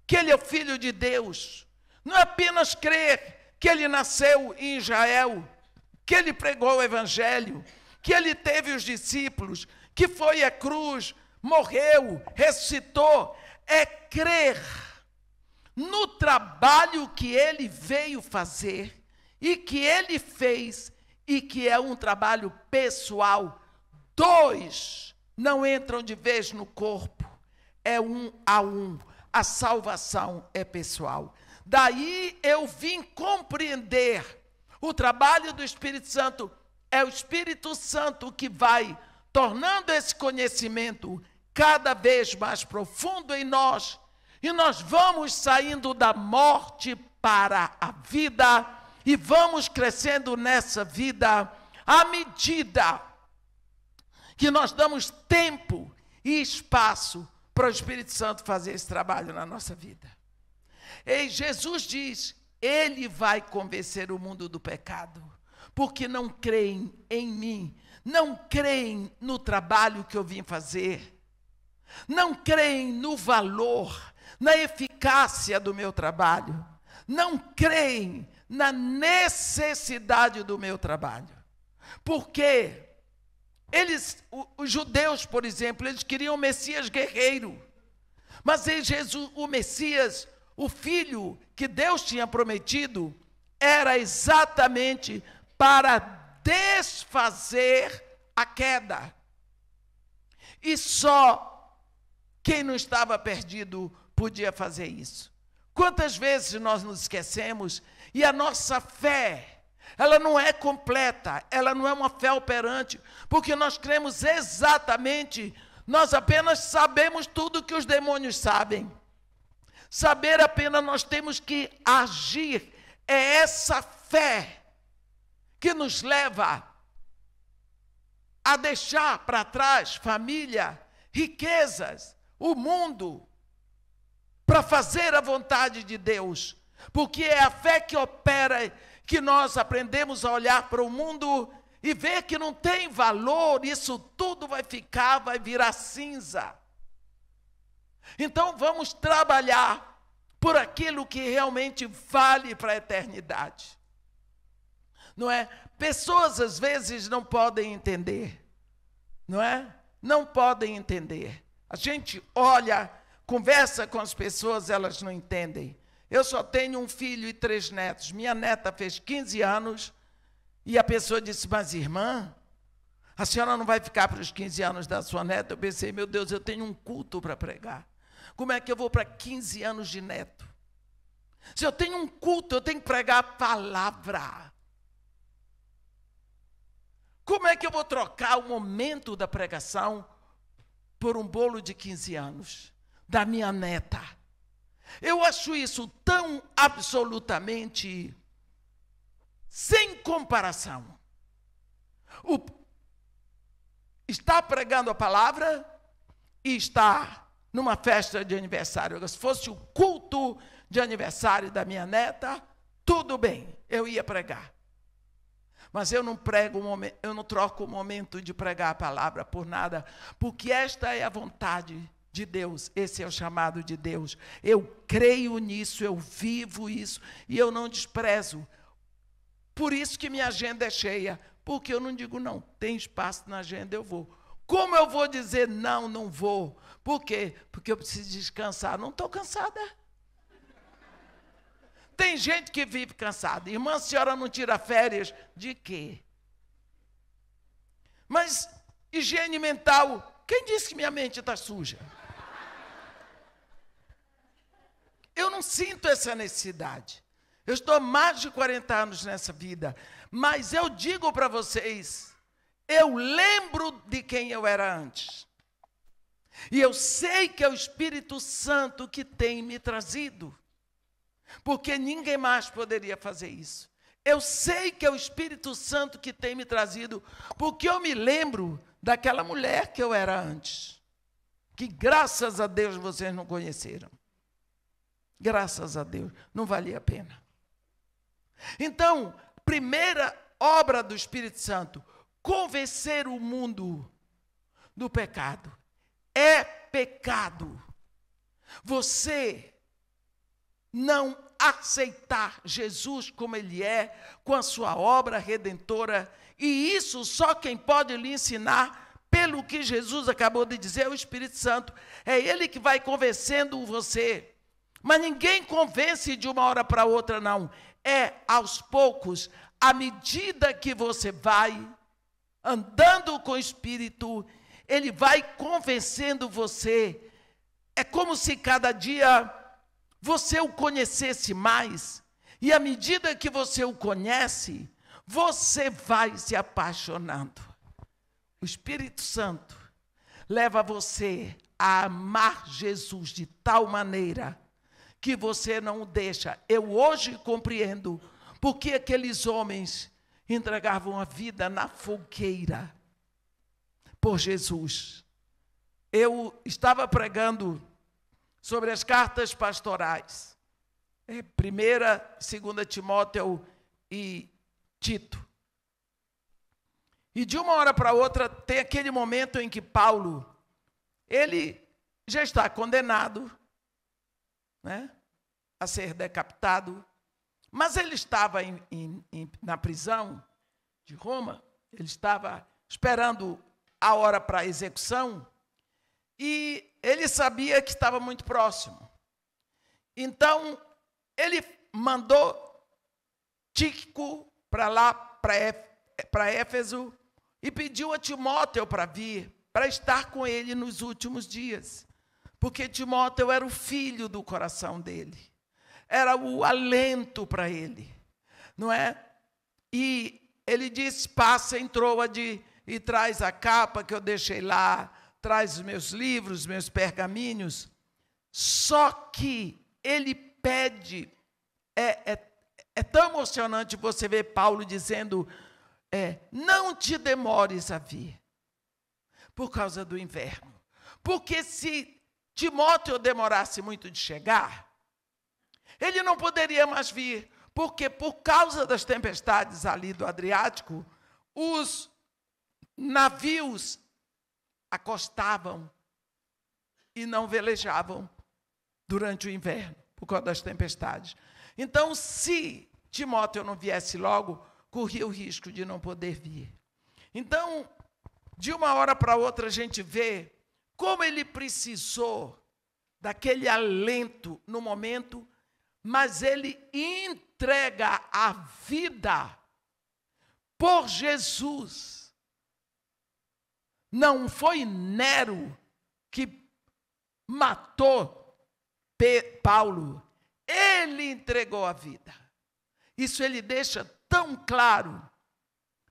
A: que ele é o filho de Deus, não é apenas crer que ele nasceu em Israel, que ele pregou o evangelho, que ele teve os discípulos, que foi à cruz, morreu, ressuscitou, é crer no trabalho que ele veio fazer e que ele fez e que é um trabalho pessoal. Dois não entram de vez no corpo, é um a um. A salvação é pessoal. Daí eu vim compreender o trabalho do Espírito Santo. É o Espírito Santo que vai tornando esse conhecimento cada vez mais profundo em nós e nós vamos saindo da morte para a vida e vamos crescendo nessa vida à medida que nós damos tempo e espaço para o Espírito Santo fazer esse trabalho na nossa vida. E Jesus diz: Ele vai convencer o mundo do pecado, porque não creem em mim, não creem no trabalho que eu vim fazer não creem no valor, na eficácia do meu trabalho, não creem na necessidade do meu trabalho. Porque eles, os judeus, por exemplo, eles queriam o Messias guerreiro. Mas em Jesus, o Messias, o filho que Deus tinha prometido, era exatamente para desfazer a queda. E só quem não estava perdido podia fazer isso. Quantas vezes nós nos esquecemos e a nossa fé, ela não é completa, ela não é uma fé operante, porque nós cremos exatamente, nós apenas sabemos tudo que os demônios sabem. Saber apenas nós temos que agir, é essa fé que nos leva a deixar para trás família, riquezas, o mundo para fazer a vontade de Deus, porque é a fé que opera que nós aprendemos a olhar para o mundo e ver que não tem valor, isso tudo vai ficar, vai virar cinza. Então vamos trabalhar por aquilo que realmente vale para a eternidade. Não é? Pessoas às vezes não podem entender, não é? Não podem entender. A gente olha, conversa com as pessoas, elas não entendem. Eu só tenho um filho e três netos. Minha neta fez 15 anos e a pessoa disse: Mas irmã, a senhora não vai ficar para os 15 anos da sua neta? Eu pensei: Meu Deus, eu tenho um culto para pregar. Como é que eu vou para 15 anos de neto? Se eu tenho um culto, eu tenho que pregar a palavra. Como é que eu vou trocar o momento da pregação por um bolo de 15 anos da minha neta. Eu acho isso tão absolutamente sem comparação. O, está pregando a palavra e está numa festa de aniversário. Se fosse o culto de aniversário da minha neta, tudo bem, eu ia pregar. Mas eu não prego, eu não troco o momento de pregar a palavra por nada, porque esta é a vontade de Deus, esse é o chamado de Deus. Eu creio nisso, eu vivo isso e eu não desprezo. Por isso que minha agenda é cheia, porque eu não digo não, tem espaço na agenda, eu vou. Como eu vou dizer não, não vou? Por quê? Porque eu preciso descansar. Não estou cansada. Tem gente que vive cansada. Irmã, a senhora não tira férias de quê? Mas higiene mental. Quem disse que minha mente está suja? Eu não sinto essa necessidade. Eu estou há mais de 40 anos nessa vida. Mas eu digo para vocês, eu lembro de quem eu era antes. E eu sei que é o Espírito Santo que tem me trazido porque ninguém mais poderia fazer isso. Eu sei que é o Espírito Santo que tem me trazido, porque eu me lembro daquela mulher que eu era antes, que graças a Deus vocês não conheceram. Graças a Deus, não valia a pena. Então, primeira obra do Espírito Santo, convencer o mundo do pecado. É pecado. Você não aceitar Jesus como ele é, com a sua obra redentora, e isso só quem pode lhe ensinar pelo que Jesus acabou de dizer, é o Espírito Santo. É ele que vai convencendo você. Mas ninguém convence de uma hora para outra, não. É aos poucos, à medida que você vai andando com o Espírito, ele vai convencendo você. É como se cada dia você o conhecesse mais. E à medida que você o conhece, você vai se apaixonando. O Espírito Santo leva você a amar Jesus de tal maneira que você não o deixa. Eu hoje compreendo por que aqueles homens entregavam a vida na fogueira por Jesus. Eu estava pregando sobre as cartas pastorais. É, primeira, segunda Timóteo e Tito. E de uma hora para outra tem aquele momento em que Paulo, ele já está condenado, né, a ser decapitado, mas ele estava em, em, em, na prisão de Roma, ele estava esperando a hora para a execução, e ele sabia que estava muito próximo. Então, ele mandou Tíquico para lá, para Éfeso, e pediu a Timóteo para vir, para estar com ele nos últimos dias. Porque Timóteo era o filho do coração dele, era o alento para ele, não é? E ele disse: passa em troa de, e traz a capa que eu deixei lá, traz os meus livros, meus pergaminhos. Só que ele pede, é, é, é tão emocionante você ver Paulo dizendo: é, não te demores a vir, por causa do inverno. Porque se Timóteo demorasse muito de chegar, ele não poderia mais vir, porque por causa das tempestades ali do Adriático, os navios acostavam e não velejavam durante o inverno, por causa das tempestades. Então, se Timóteo não viesse logo, corria o risco de não poder vir. Então, de uma hora para outra, a gente vê como ele precisou daquele alento no momento, mas ele entrega a vida por Jesus. Não foi Nero que matou Paulo. Ele entregou a vida. Isso ele deixa tão claro,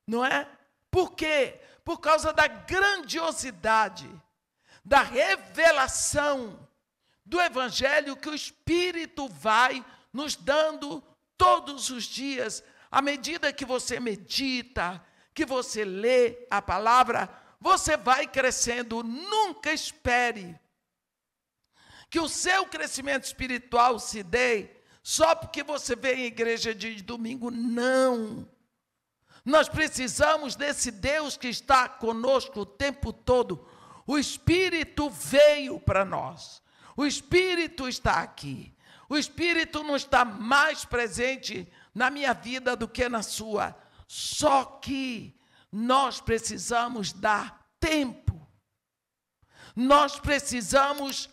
A: não é? Por quê? Por causa da grandiosidade, da revelação do Evangelho que o Espírito vai nos dando todos os dias, à medida que você medita, que você lê a palavra, você vai crescendo, nunca espere que o seu crescimento espiritual se dê só porque você vem à igreja de domingo. Não. Nós precisamos desse Deus que está conosco o tempo todo. O Espírito veio para nós. O Espírito está aqui. O Espírito não está mais presente na minha vida do que na sua. Só que nós precisamos dar tempo. Nós precisamos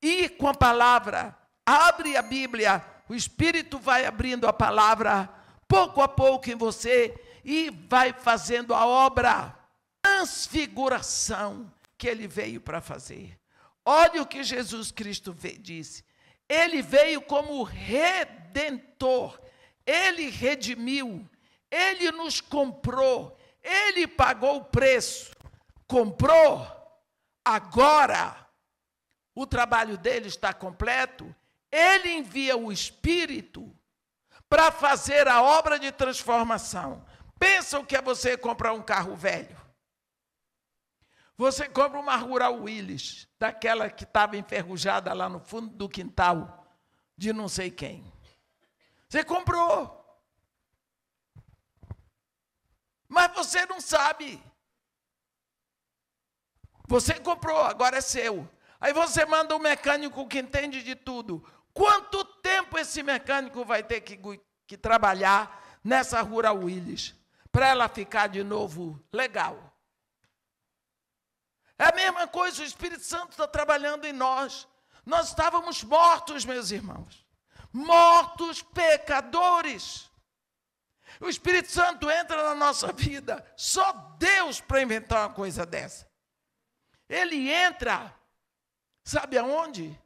A: ir com a palavra. Abre a Bíblia. O Espírito vai abrindo a palavra pouco a pouco em você e vai fazendo a obra transfiguração que ele veio para fazer. Olha o que Jesus Cristo disse. Ele veio como redentor, ele redimiu, ele nos comprou, ele pagou o preço, comprou, agora o trabalho dele está completo. Ele envia o Espírito para fazer a obra de transformação. Pensa o que é você comprar um carro velho. Você compra uma Rural Willis, daquela que estava enferrujada lá no fundo do quintal de não sei quem. Você comprou. Mas você não sabe. Você comprou, agora é seu. Aí você manda um mecânico que entende de tudo. Quanto tempo esse mecânico vai ter que, que trabalhar nessa Rural Willis para ela ficar de novo legal? É a mesma coisa, o Espírito Santo está trabalhando em nós. Nós estávamos mortos, meus irmãos, mortos pecadores. O Espírito Santo entra na nossa vida. Só Deus para inventar uma coisa dessa. Ele entra, sabe aonde?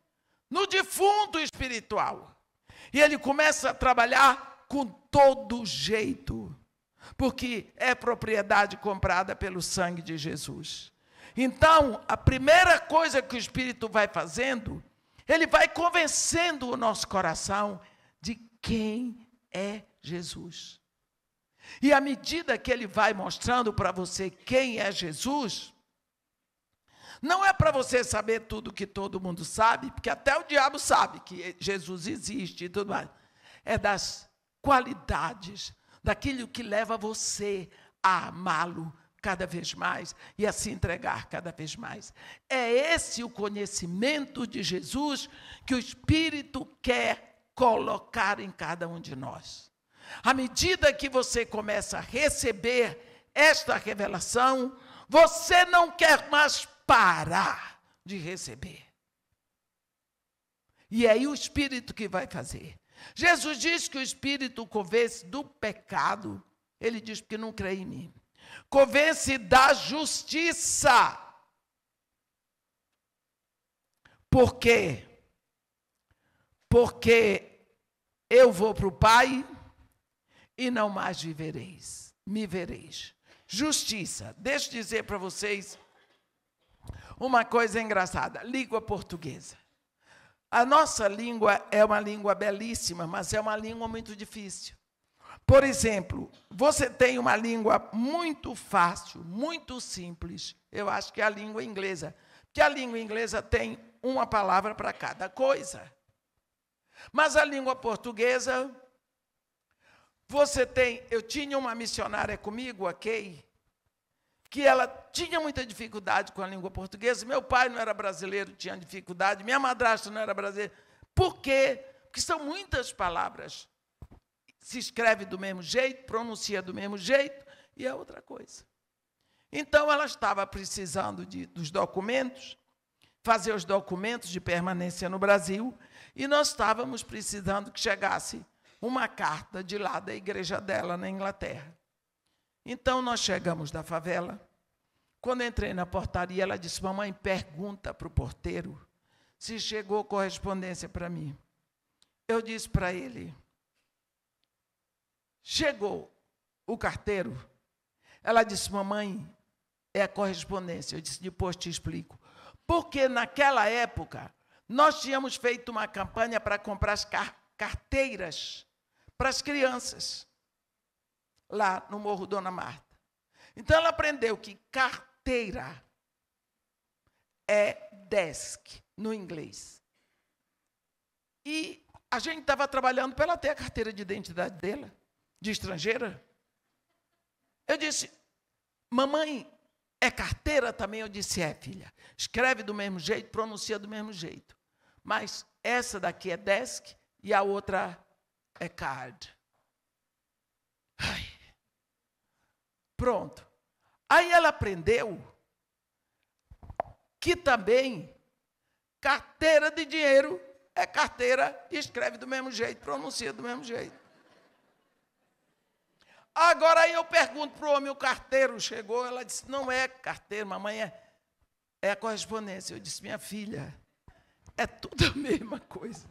A: No defunto espiritual. E ele começa a trabalhar com todo jeito, porque é propriedade comprada pelo sangue de Jesus. Então, a primeira coisa que o Espírito vai fazendo, ele vai convencendo o nosso coração de quem é Jesus. E à medida que ele vai mostrando para você quem é Jesus, não é para você saber tudo que todo mundo sabe, porque até o diabo sabe que Jesus existe e tudo mais. É das qualidades, daquilo que leva você a amá-lo cada vez mais e a se entregar cada vez mais. É esse o conhecimento de Jesus que o Espírito quer colocar em cada um de nós. À medida que você começa a receber esta revelação, você não quer mais parar de receber. E é aí o Espírito que vai fazer? Jesus diz que o Espírito convence do pecado. Ele diz que não crê em mim. Convence da justiça. Por quê? Porque eu vou para o Pai e não mais vivereis, me vereis. Justiça. Deixa eu dizer para vocês uma coisa engraçada: língua portuguesa. A nossa língua é uma língua belíssima, mas é uma língua muito difícil. Por exemplo, você tem uma língua muito fácil, muito simples. Eu acho que é a língua inglesa. Porque a língua inglesa tem uma palavra para cada coisa. Mas a língua portuguesa você tem, eu tinha uma missionária comigo, a Kay, que ela tinha muita dificuldade com a língua portuguesa. Meu pai não era brasileiro, tinha dificuldade, minha madrasta não era brasileira. Por quê? Porque são muitas palavras. Se escreve do mesmo jeito, pronuncia do mesmo jeito, e é outra coisa. Então ela estava precisando de, dos documentos, fazer os documentos de permanência no Brasil, e nós estávamos precisando que chegasse uma carta de lá da igreja dela na Inglaterra. Então nós chegamos da favela. Quando entrei na portaria, ela disse: Mamãe, pergunta para o porteiro se chegou correspondência para mim. Eu disse para ele: Chegou o carteiro. Ela disse: Mamãe, é a correspondência. Eu disse: Depois te explico. Porque naquela época, nós tínhamos feito uma campanha para comprar as car carteiras para as crianças, lá no Morro Dona Marta. Então ela aprendeu que carteira é desk no inglês. E a gente estava trabalhando para ela ter a carteira de identidade dela, de estrangeira. Eu disse, mamãe, é carteira também? Eu disse, é, filha. Escreve do mesmo jeito, pronuncia do mesmo jeito. Mas essa daqui é desk e a outra é card. Ai. Pronto. Aí ela aprendeu que também carteira de dinheiro é carteira e escreve do mesmo jeito, pronuncia do mesmo jeito. Agora aí eu pergunto para o homem, o carteiro chegou, ela disse, não é carteiro, mamãe, é, é a correspondência. Eu disse, minha filha, é tudo a mesma coisa.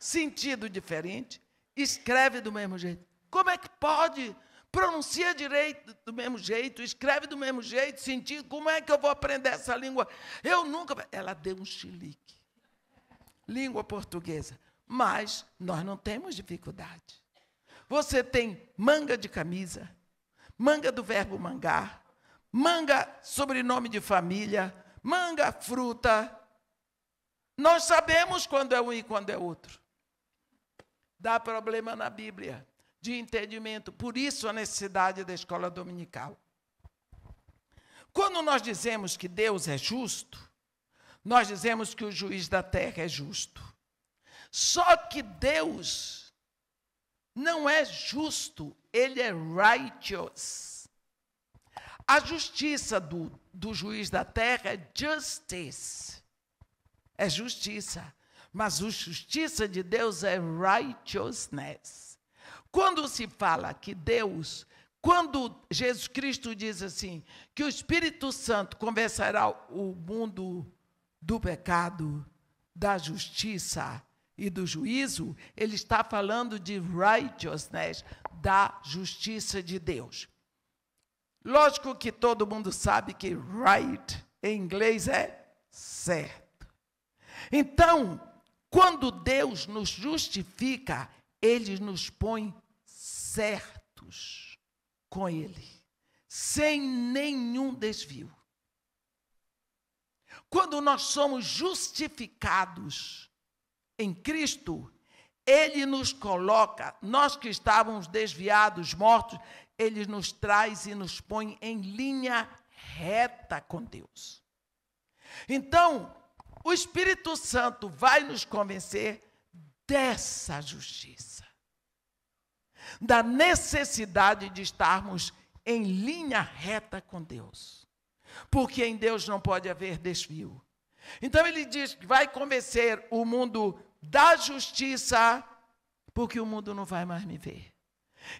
A: Sentido diferente, escreve do mesmo jeito. Como é que pode? Pronuncia direito do mesmo jeito, escreve do mesmo jeito, sentir? Como é que eu vou aprender essa língua? Eu nunca. Ela deu um chilique. Língua portuguesa. Mas nós não temos dificuldade. Você tem manga de camisa, manga do verbo mangar, manga sobrenome de família, manga fruta. Nós sabemos quando é um e quando é outro dá problema na Bíblia, de entendimento. Por isso a necessidade da escola dominical. Quando nós dizemos que Deus é justo, nós dizemos que o juiz da terra é justo. Só que Deus não é justo, ele é righteous. A justiça do, do juiz da terra é justice. É justiça. Mas a justiça de Deus é righteousness. Quando se fala que Deus, quando Jesus Cristo diz assim, que o Espírito Santo conversará o mundo do pecado, da justiça e do juízo, ele está falando de righteousness, da justiça de Deus. Lógico que todo mundo sabe que right em inglês é certo. Então, quando Deus nos justifica, ele nos põe certos com ele, sem nenhum desvio. Quando nós somos justificados em Cristo, ele nos coloca, nós que estávamos desviados, mortos, ele nos traz e nos põe em linha reta com Deus. Então, o Espírito Santo vai nos convencer dessa justiça, da necessidade de estarmos em linha reta com Deus, porque em Deus não pode haver desvio. Então ele diz que vai convencer o mundo da justiça, porque o mundo não vai mais me ver.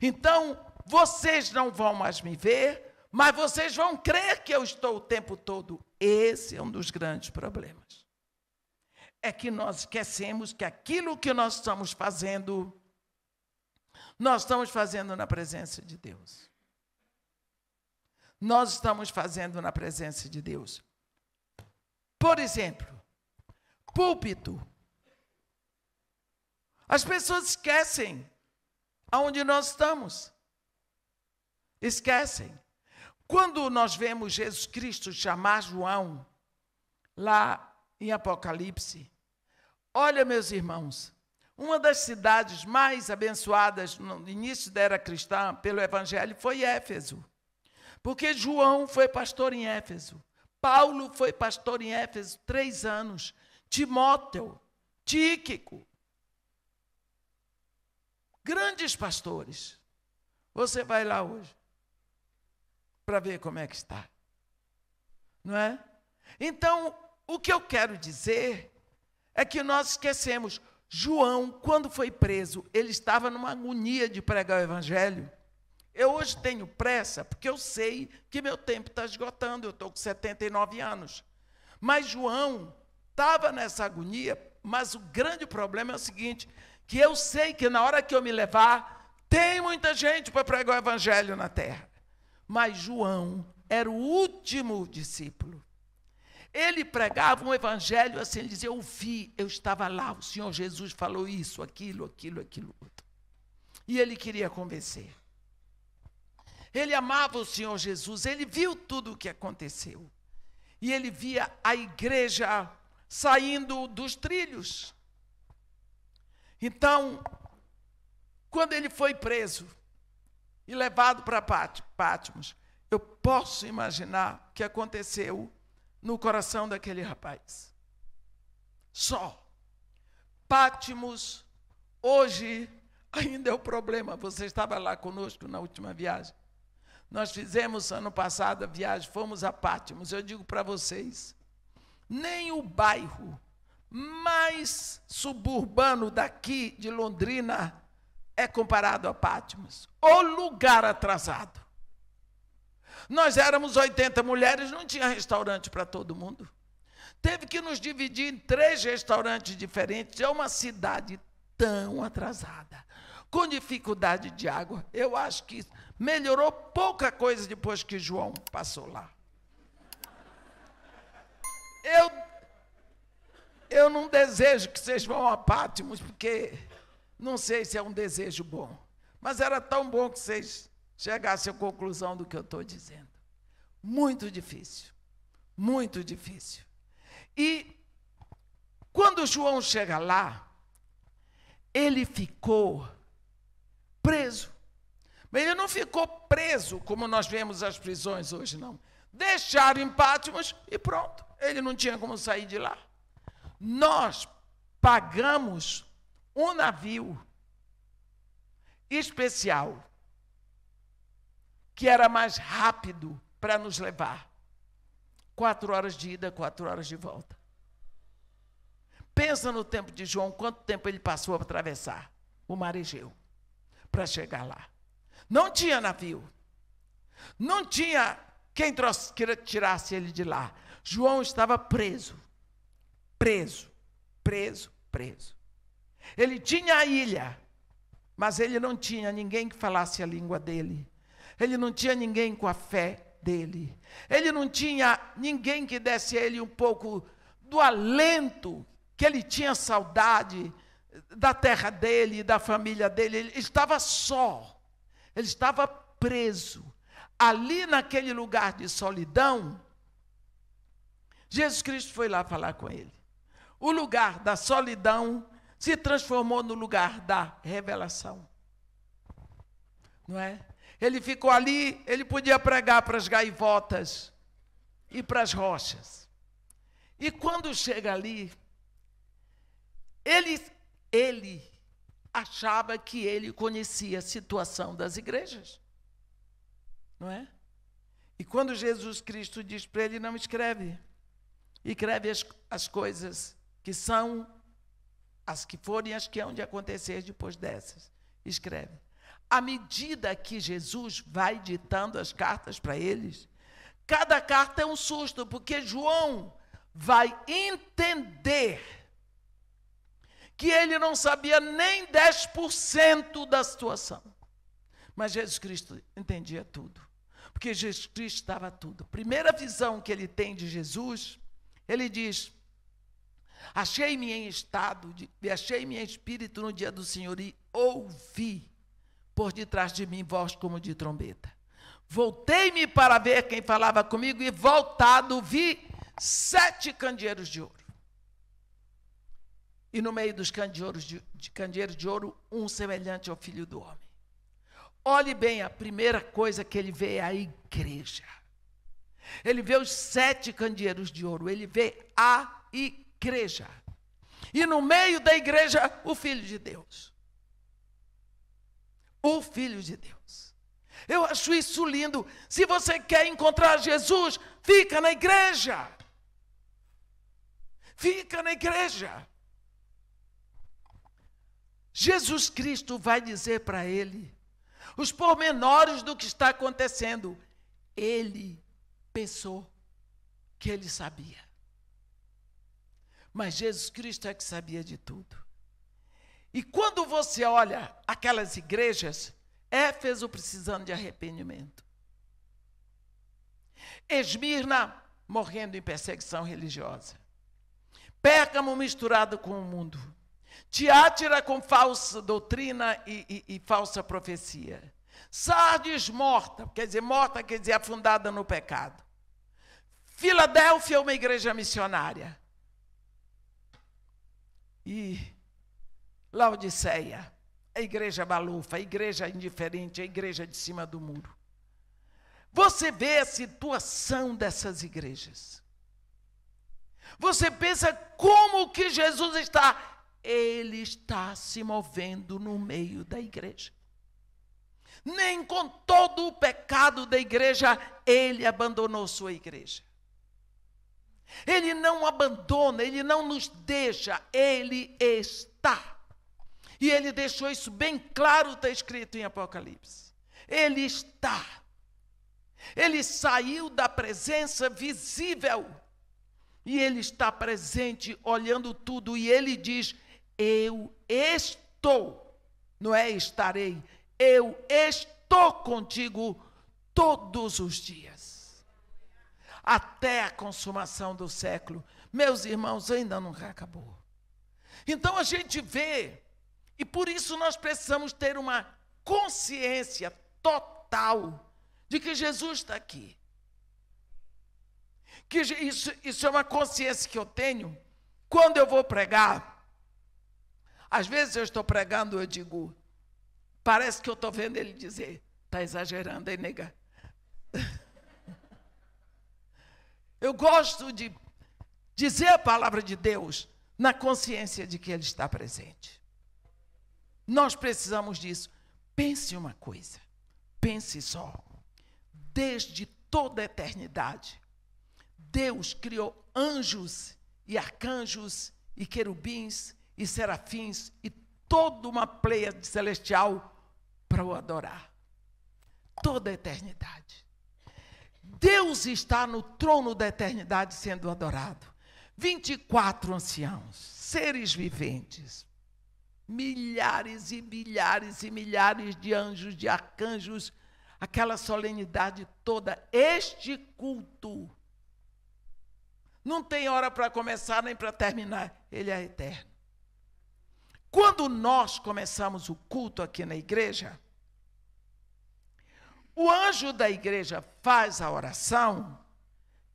A: Então vocês não vão mais me ver, mas vocês vão crer que eu estou o tempo todo. Esse é um dos grandes problemas é que nós esquecemos que aquilo que nós estamos fazendo, nós estamos fazendo na presença de Deus. Nós estamos fazendo na presença de Deus. Por exemplo, púlpito. As pessoas esquecem aonde nós estamos. Esquecem. Quando nós vemos Jesus Cristo chamar João, lá em Apocalipse, Olha, meus irmãos, uma das cidades mais abençoadas no início da era cristã pelo Evangelho foi Éfeso. Porque João foi pastor em Éfeso, Paulo foi pastor em Éfeso três anos, Timóteo, Tíquico. Grandes pastores. Você vai lá hoje para ver como é que está. Não é? Então, o que eu quero dizer é que nós esquecemos. João, quando foi preso, ele estava numa agonia de pregar o evangelho. Eu hoje tenho pressa, porque eu sei que meu tempo está esgotando, eu estou com 79 anos. Mas João estava nessa agonia, mas o grande problema é o seguinte: que eu sei que na hora que eu me levar, tem muita gente para pregar o evangelho na terra. Mas João era o último discípulo. Ele pregava um evangelho assim, ele dizia, eu vi, eu estava lá, o Senhor Jesus falou isso, aquilo, aquilo, aquilo. E ele queria convencer. Ele amava o Senhor Jesus, ele viu tudo o que aconteceu. E ele via a igreja saindo dos trilhos. Então, quando ele foi preso e levado para Pátimos, eu posso imaginar o que aconteceu no coração daquele rapaz. Só. Pátimos, hoje ainda é o problema. Você estava lá conosco na última viagem. Nós fizemos ano passado a viagem, fomos a Pátimos. Eu digo para vocês, nem o bairro mais suburbano daqui de Londrina é comparado a Pátimos. O lugar atrasado. Nós éramos 80 mulheres, não tinha restaurante para todo mundo. Teve que nos dividir em três restaurantes diferentes. É uma cidade tão atrasada, com dificuldade de água. Eu acho que melhorou pouca coisa depois que João passou lá. Eu, eu não desejo que vocês vão a Pátimos, porque não sei se é um desejo bom. Mas era tão bom que vocês chegasse à conclusão do que eu estou dizendo. Muito difícil, muito difícil. E quando João chega lá, ele ficou preso. Mas ele não ficou preso como nós vemos as prisões hoje, não. Deixaram em Pátimos e pronto. Ele não tinha como sair de lá. Nós pagamos um navio especial que era mais rápido para nos levar. Quatro horas de ida, quatro horas de volta. Pensa no tempo de João, quanto tempo ele passou para atravessar o mar Egeu para chegar lá. Não tinha navio, não tinha quem trouxe, tirasse ele de lá. João estava preso, preso, preso, preso. Ele tinha a ilha, mas ele não tinha ninguém que falasse a língua dele ele não tinha ninguém com a fé dele. Ele não tinha ninguém que desse a ele um pouco do alento que ele tinha saudade da terra dele, da família dele. Ele estava só. Ele estava preso. Ali naquele lugar de solidão, Jesus Cristo foi lá falar com ele. O lugar da solidão se transformou no lugar da revelação. Não é? Ele ficou ali, ele podia pregar para as gaivotas e para as rochas. E quando chega ali, ele, ele achava que ele conhecia a situação das igrejas. Não é? E quando Jesus Cristo diz para ele, não escreve. Escreve as, as coisas que são, as que forem, as que hão de acontecer depois dessas. Escreve à medida que Jesus vai ditando as cartas para eles, cada carta é um susto, porque João vai entender que ele não sabia nem 10% da situação. Mas Jesus Cristo entendia tudo, porque Jesus Cristo estava tudo. Primeira visão que ele tem de Jesus, ele diz: Achei-me em estado, achei-me em espírito no dia do Senhor e ouvi por detrás de mim voz como de trombeta. Voltei-me para ver quem falava comigo e voltado vi sete candeeiros de ouro. E no meio dos candeeiros de, de, candeeiros de ouro, um semelhante ao filho do homem. Olhe bem, a primeira coisa que ele vê é a igreja. Ele vê os sete candeeiros de ouro, ele vê a igreja. E no meio da igreja, o filho de Deus o Filho de Deus. Eu acho isso lindo. Se você quer encontrar Jesus, fica na igreja. Fica na igreja. Jesus Cristo vai dizer para ele os pormenores do que está acontecendo. Ele pensou que ele sabia. Mas Jesus Cristo é que sabia de tudo. E quando você olha aquelas igrejas, Éfeso precisando de arrependimento. Esmirna morrendo em perseguição religiosa. Pérgamo misturado com o mundo. Tiátira com falsa doutrina e, e, e falsa profecia. Sardes morta, quer dizer, morta quer dizer afundada no pecado. Filadélfia, é uma igreja missionária. E Laodiceia, a igreja balufa, a igreja indiferente, a igreja de cima do muro. Você vê a situação dessas igrejas. Você pensa como que Jesus está? Ele está se movendo no meio da igreja. Nem com todo o pecado da igreja, ele abandonou sua igreja. Ele não abandona, ele não nos deixa, ele está e ele deixou isso bem claro, está escrito em Apocalipse. Ele está. Ele saiu da presença visível. E ele está presente, olhando tudo. E ele diz: Eu estou. Não é estarei. Eu estou contigo todos os dias. Até a consumação do século. Meus irmãos, ainda não acabou. Então a gente vê e por isso nós precisamos ter uma consciência total de que Jesus está aqui. Que isso, isso é uma consciência que eu tenho quando eu vou pregar. Às vezes eu estou pregando, eu digo, parece que eu estou vendo ele dizer, está exagerando, hein, nega? Eu gosto de dizer a palavra de Deus na consciência de que ele está presente. Nós precisamos disso. Pense uma coisa, pense só. Desde toda a eternidade, Deus criou anjos e arcanjos e querubins e serafins e toda uma pleia celestial para o adorar. Toda a eternidade. Deus está no trono da eternidade sendo adorado. 24 anciãos, seres viventes, milhares e milhares e milhares de anjos, de arcanjos, aquela solenidade toda, este culto. Não tem hora para começar nem para terminar, ele é eterno. Quando nós começamos o culto aqui na igreja, o anjo da igreja faz a oração,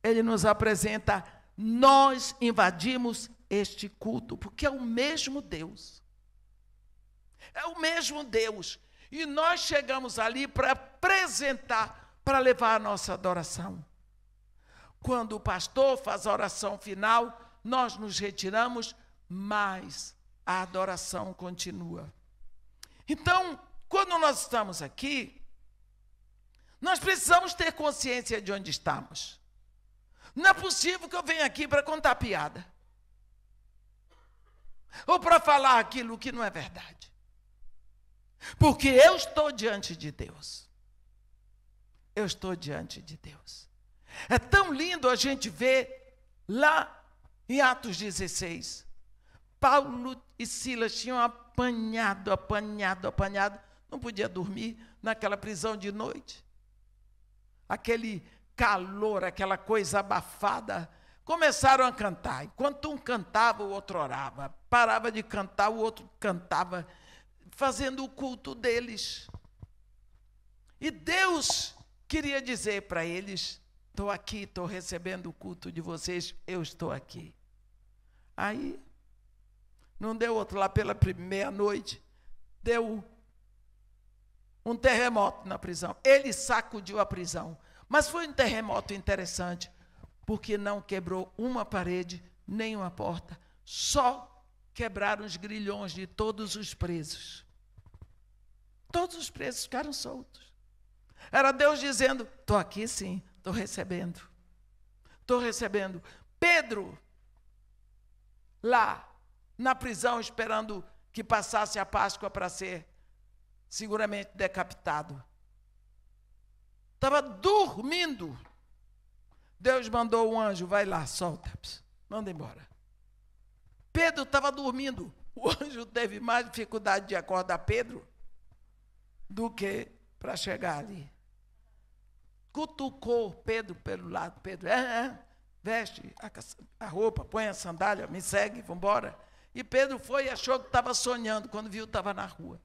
A: ele nos apresenta, nós invadimos este culto, porque é o mesmo Deus. É o mesmo Deus. E nós chegamos ali para apresentar, para levar a nossa adoração. Quando o pastor faz a oração final, nós nos retiramos, mas a adoração continua. Então, quando nós estamos aqui, nós precisamos ter consciência de onde estamos. Não é possível que eu venha aqui para contar piada. Ou para falar aquilo que não é verdade. Porque eu estou diante de Deus. Eu estou diante de Deus. É tão lindo a gente ver lá em Atos 16. Paulo e Silas tinham apanhado, apanhado, apanhado. Não podia dormir naquela prisão de noite. Aquele calor, aquela coisa abafada. Começaram a cantar. Enquanto um cantava, o outro orava. Parava de cantar, o outro cantava fazendo o culto deles. E Deus queria dizer para eles: estou aqui, estou recebendo o culto de vocês, eu estou aqui. Aí, não deu outro lá pela meia-noite, deu um terremoto na prisão. Ele sacudiu a prisão. Mas foi um terremoto interessante, porque não quebrou uma parede, nem uma porta, só quebraram os grilhões de todos os presos. Todos os presos ficaram soltos. Era Deus dizendo: estou aqui sim, estou recebendo. Estou recebendo. Pedro, lá na prisão, esperando que passasse a Páscoa para ser seguramente decapitado. Estava dormindo. Deus mandou um anjo, vai lá, solta, manda embora. Pedro estava dormindo. O anjo teve mais dificuldade de acordar Pedro do que para chegar ali. Cutucou Pedro pelo lado. Pedro, é, é, veste a, a roupa, põe a sandália, me segue, vamos embora. E Pedro foi e achou que estava sonhando, quando viu estava na rua.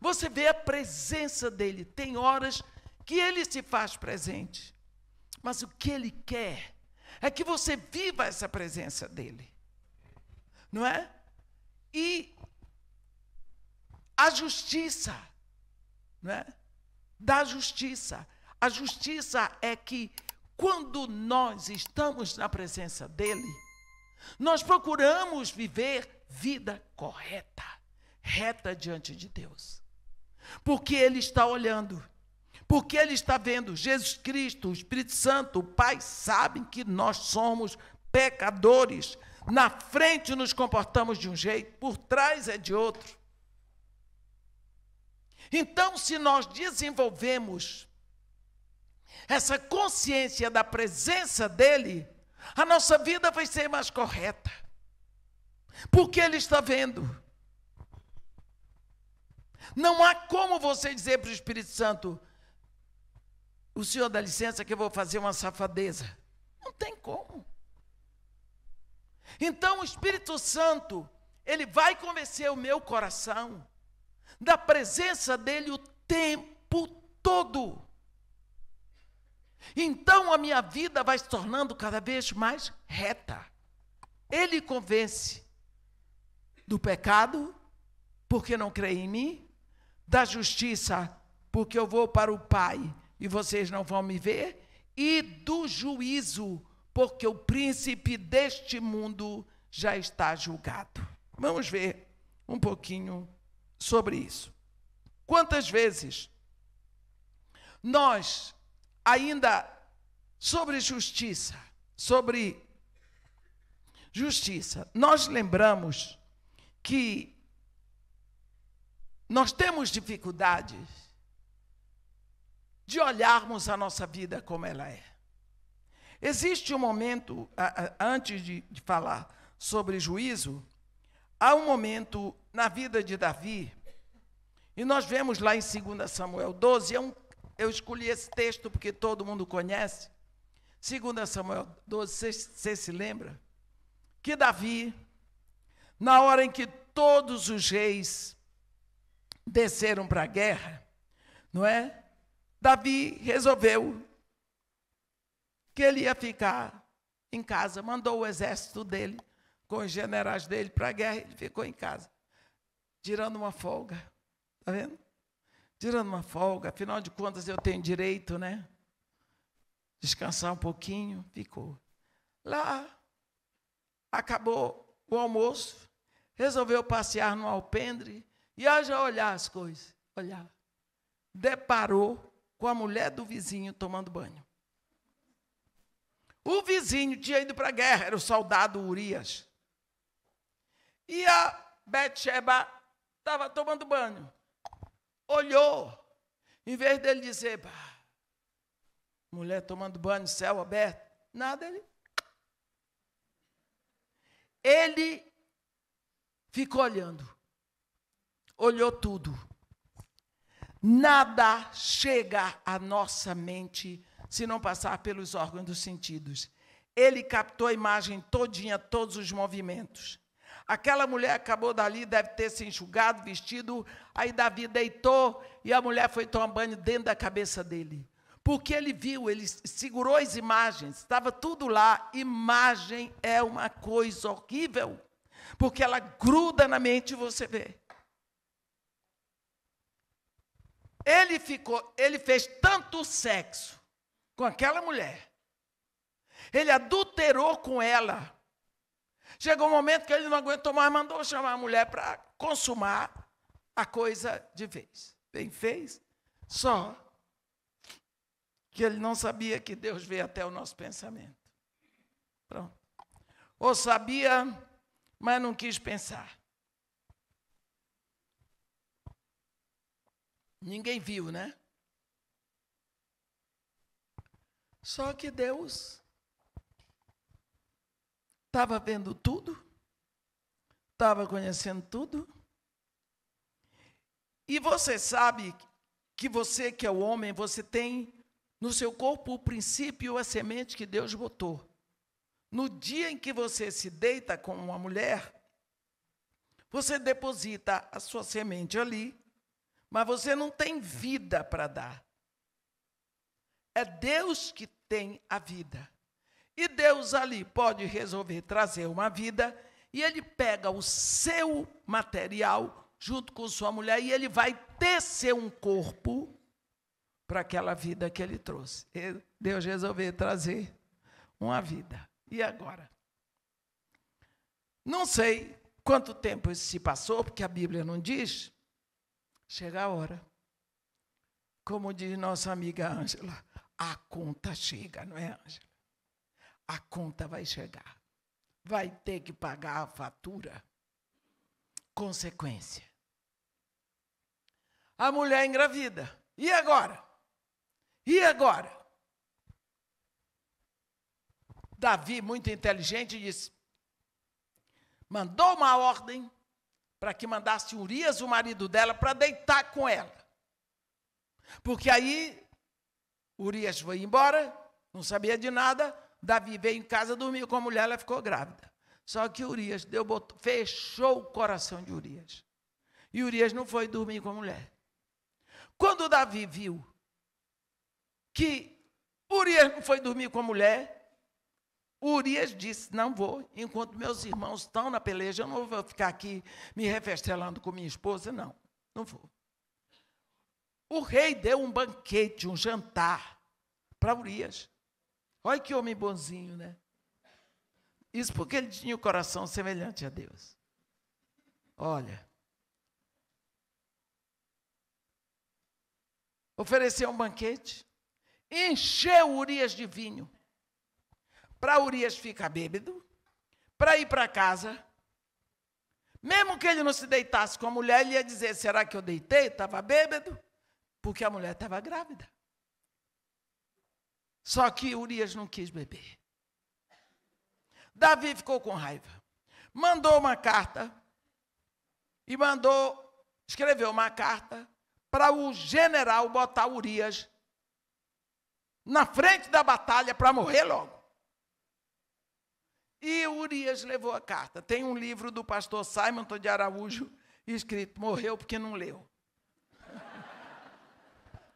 A: Você vê a presença dele. Tem horas que ele se faz presente. Mas o que ele quer é que você viva essa presença dele não é? E a justiça, não é? Da justiça. A justiça é que quando nós estamos na presença dele, nós procuramos viver vida correta, reta diante de Deus. Porque ele está olhando. Porque ele está vendo, Jesus Cristo, o Espírito Santo, o Pai sabem que nós somos pecadores, na frente nos comportamos de um jeito, por trás é de outro. Então, se nós desenvolvemos essa consciência da presença dele, a nossa vida vai ser mais correta. Porque ele está vendo. Não há como você dizer para o Espírito Santo: o senhor dá licença que eu vou fazer uma safadeza. Não tem como. Então o Espírito Santo, ele vai convencer o meu coração da presença dele o tempo todo. Então a minha vida vai se tornando cada vez mais reta. Ele convence do pecado, porque não crê em mim, da justiça, porque eu vou para o Pai e vocês não vão me ver, e do juízo, porque o príncipe deste mundo já está julgado. Vamos ver um pouquinho sobre isso. Quantas vezes nós, ainda sobre justiça, sobre justiça, nós lembramos que nós temos dificuldades de olharmos a nossa vida como ela é. Existe um momento, antes de, de falar sobre juízo, há um momento na vida de Davi, e nós vemos lá em 2 Samuel 12, é um, eu escolhi esse texto porque todo mundo conhece, 2 Samuel 12, você se lembra? Que Davi, na hora em que todos os reis desceram para a guerra, não é? Davi resolveu que ele ia ficar em casa. Mandou o exército dele, com os generais dele, para a guerra, ele ficou em casa, tirando uma folga. Está vendo? Tirando uma folga, afinal de contas eu tenho direito, né? Descansar um pouquinho, ficou. Lá, acabou o almoço, resolveu passear no alpendre e já olhar as coisas, olhar. Deparou com a mulher do vizinho tomando banho. O vizinho tinha ido para a guerra, era o soldado Urias. E a Betsheba estava tomando banho. Olhou, em vez dele dizer, mulher tomando banho, céu aberto, nada, ele. Ele ficou olhando, olhou tudo. Nada chega à nossa mente se não passar pelos órgãos dos sentidos. Ele captou a imagem todinha, todos os movimentos. Aquela mulher acabou dali, deve ter se enxugado, vestido, aí Davi deitou e a mulher foi tomar banho dentro da cabeça dele. Porque ele viu, ele segurou as imagens, estava tudo lá. Imagem é uma coisa horrível, porque ela gruda na mente e você vê. Ele ficou, ele fez tanto sexo com aquela mulher. Ele adulterou com ela. Chegou um momento que ele não aguentou mais, mandou chamar a mulher para consumar a coisa de vez. Bem fez, só que ele não sabia que Deus vê até o nosso pensamento. Pronto. Ou sabia, mas não quis pensar. Ninguém viu, né? Só que Deus estava vendo tudo, estava conhecendo tudo. E você sabe que você, que é o homem, você tem no seu corpo o princípio, a semente que Deus botou. No dia em que você se deita com uma mulher, você deposita a sua semente ali, mas você não tem vida para dar. É Deus que tem a vida. E Deus ali pode resolver trazer uma vida, e ele pega o seu material junto com sua mulher e ele vai tecer um corpo para aquela vida que ele trouxe. Deus resolveu trazer uma vida. E agora? Não sei quanto tempo isso se passou, porque a Bíblia não diz. Chega a hora. Como diz nossa amiga Ângela, a conta chega, não é, Ângela? A conta vai chegar. Vai ter que pagar a fatura. Consequência. A mulher engravida. E agora? E agora? Davi, muito inteligente, disse: mandou uma ordem para que mandasse Urias, o marido dela, para deitar com ela. Porque aí Urias foi embora, não sabia de nada. Davi veio em casa, dormiu com a mulher, ela ficou grávida. Só que Urias deu, fechou o coração de Urias. E Urias não foi dormir com a mulher. Quando Davi viu que Urias não foi dormir com a mulher, Urias disse: Não vou, enquanto meus irmãos estão na peleja, eu não vou ficar aqui me refestelando com minha esposa, não, não vou. O rei deu um banquete, um jantar para Urias. Olha que homem bonzinho, né? Isso porque ele tinha o um coração semelhante a Deus. Olha. Ofereceu um banquete, encheu Urias de vinho. Para Urias ficar bêbado, para ir para casa. Mesmo que ele não se deitasse com a mulher, ele ia dizer: será que eu deitei? Estava bêbado? porque a mulher estava grávida. Só que Urias não quis beber. Davi ficou com raiva. Mandou uma carta e mandou, escreveu uma carta para o general botar Urias na frente da batalha para morrer logo. E Urias levou a carta. Tem um livro do pastor Simon de Araújo escrito: Morreu porque não leu.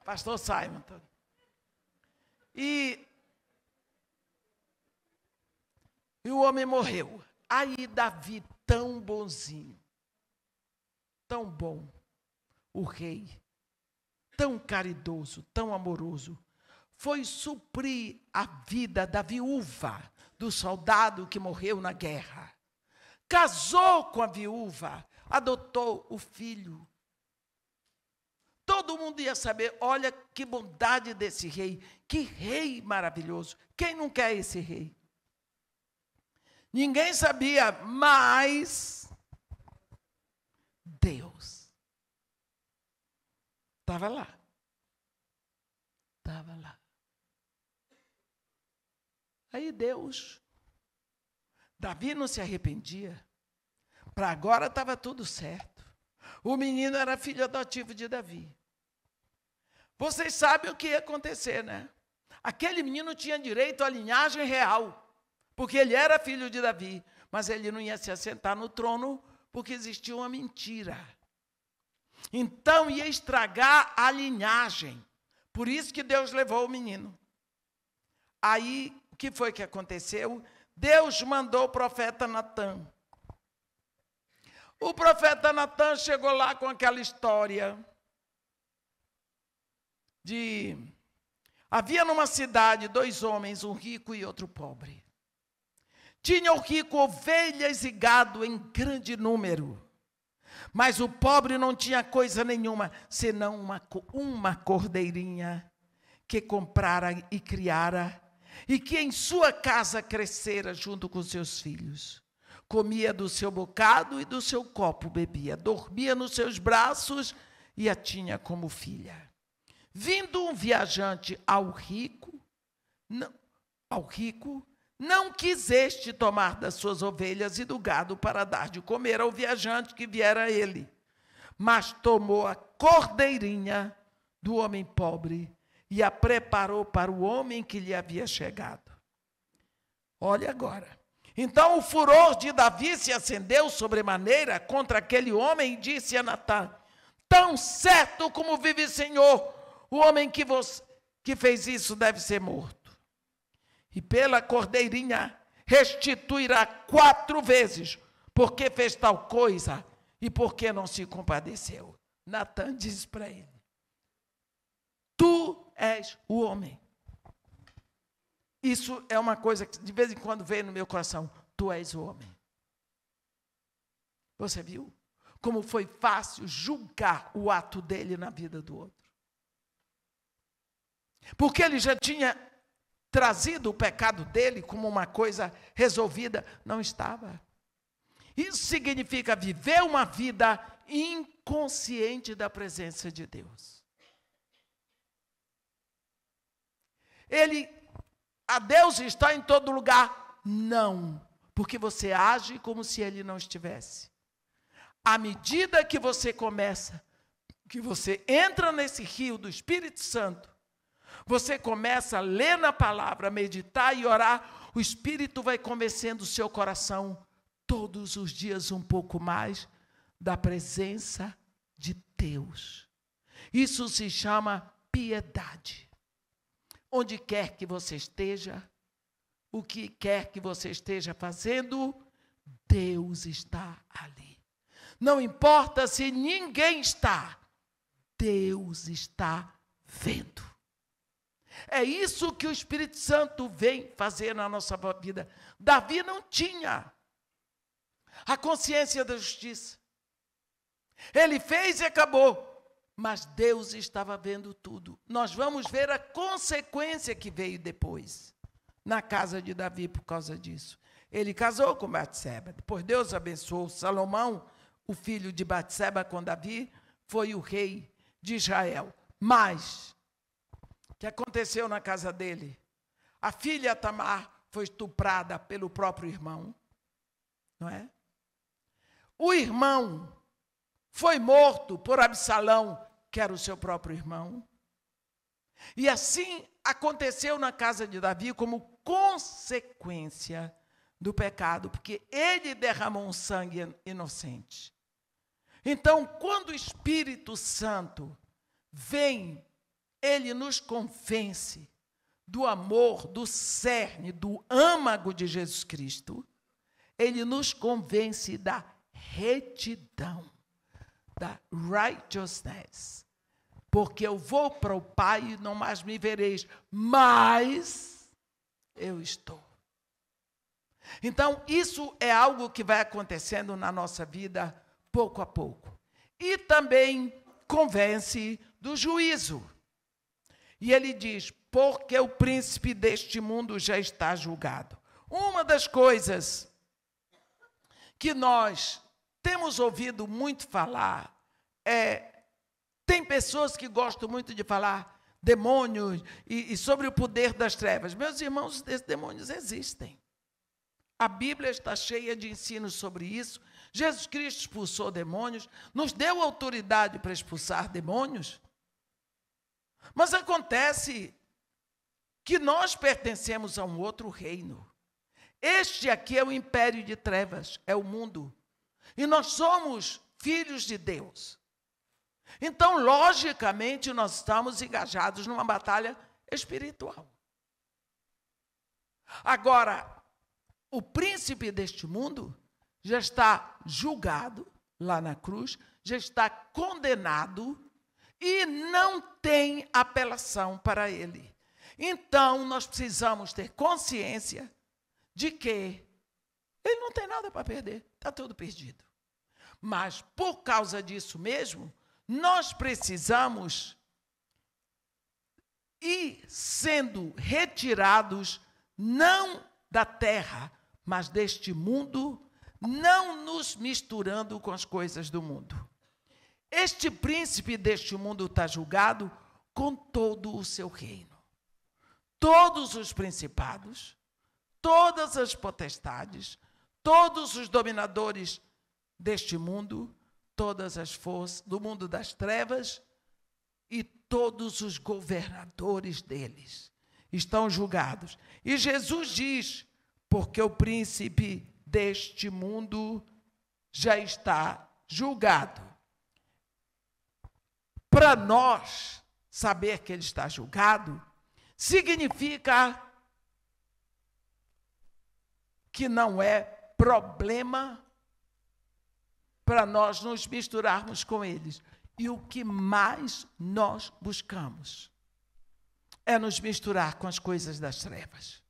A: Pastor Simon. Tá? E, e o homem morreu. Aí Davi, tão bonzinho, tão bom, o rei, tão caridoso, tão amoroso, foi suprir a vida da viúva do soldado que morreu na guerra. Casou com a viúva, adotou o filho, todo mundo ia saber: olha que bondade desse rei, que rei maravilhoso. Quem não quer esse rei? Ninguém sabia, mas Deus estava lá. Estava lá. Aí Deus, Davi não se arrependia, para agora estava tudo certo. O menino era filho adotivo de Davi. Vocês sabem o que ia acontecer, né? Aquele menino tinha direito à linhagem real, porque ele era filho de Davi, mas ele não ia se assentar no trono porque existia uma mentira. Então ia estragar a linhagem. Por isso que Deus levou o menino. Aí, o que foi que aconteceu? Deus mandou o profeta Natan. O profeta Natan chegou lá com aquela história de havia numa cidade dois homens, um rico e outro pobre. Tinha o rico ovelhas e gado em grande número, mas o pobre não tinha coisa nenhuma, senão uma, uma cordeirinha que comprara e criara, e que em sua casa crescera junto com seus filhos. Comia do seu bocado e do seu copo bebia, dormia nos seus braços e a tinha como filha. Vindo um viajante ao rico, não, ao rico, não quiseste tomar das suas ovelhas e do gado para dar de comer ao viajante que viera a ele, mas tomou a cordeirinha do homem pobre e a preparou para o homem que lhe havia chegado. Olha agora. Então o furor de Davi se acendeu sobremaneira contra aquele homem e disse a Natan: Tão certo como vive o Senhor, o homem que, você, que fez isso deve ser morto. E pela cordeirinha restituirá quatro vezes, porque fez tal coisa e porque não se compadeceu. Natan diz para ele: Tu és o homem. Isso é uma coisa que de vez em quando vem no meu coração. Tu és o homem. Você viu como foi fácil julgar o ato dele na vida do outro? Porque ele já tinha trazido o pecado dele como uma coisa resolvida, não estava. Isso significa viver uma vida inconsciente da presença de Deus. Ele, a Deus está em todo lugar? Não, porque você age como se ele não estivesse. À medida que você começa, que você entra nesse rio do Espírito Santo, você começa a ler na palavra, meditar e orar, o Espírito vai convencendo o seu coração todos os dias um pouco mais da presença de Deus. Isso se chama piedade. Onde quer que você esteja, o que quer que você esteja fazendo, Deus está ali. Não importa se ninguém está, Deus está vendo. É isso que o Espírito Santo vem fazer na nossa vida. Davi não tinha a consciência da justiça. Ele fez e acabou. Mas Deus estava vendo tudo. Nós vamos ver a consequência que veio depois na casa de Davi por causa disso. Ele casou com Batseba. Depois Deus abençoou Salomão, o filho de Batseba com Davi, foi o rei de Israel. Mas que aconteceu na casa dele. A filha Tamar foi estuprada pelo próprio irmão, não é? O irmão foi morto por Absalão, que era o seu próprio irmão. E assim aconteceu na casa de Davi como consequência do pecado, porque ele derramou um sangue inocente. Então, quando o Espírito Santo vem ele nos convence do amor, do cerne, do âmago de Jesus Cristo, ele nos convence da retidão, da righteousness. Porque eu vou para o Pai e não mais me vereis, mas eu estou. Então, isso é algo que vai acontecendo na nossa vida pouco a pouco. E também convence do juízo. E ele diz: Porque o príncipe deste mundo já está julgado. Uma das coisas que nós temos ouvido muito falar é. Tem pessoas que gostam muito de falar demônios e, e sobre o poder das trevas. Meus irmãos, esses demônios existem. A Bíblia está cheia de ensinos sobre isso. Jesus Cristo expulsou demônios, nos deu autoridade para expulsar demônios. Mas acontece que nós pertencemos a um outro reino. Este aqui é o império de trevas, é o mundo. E nós somos filhos de Deus. Então, logicamente, nós estamos engajados numa batalha espiritual. Agora, o príncipe deste mundo já está julgado lá na cruz, já está condenado e não tem apelação para ele. Então, nós precisamos ter consciência de que ele não tem nada para perder, está tudo perdido. Mas, por causa disso mesmo, nós precisamos ir sendo retirados, não da terra, mas deste mundo, não nos misturando com as coisas do mundo. Este príncipe deste mundo está julgado com todo o seu reino. Todos os principados, todas as potestades, todos os dominadores deste mundo, todas as forças do mundo das trevas e todos os governadores deles estão julgados. E Jesus diz: porque o príncipe deste mundo já está julgado para nós saber que ele está julgado significa que não é problema para nós nos misturarmos com eles. E o que mais nós buscamos é nos misturar com as coisas das trevas.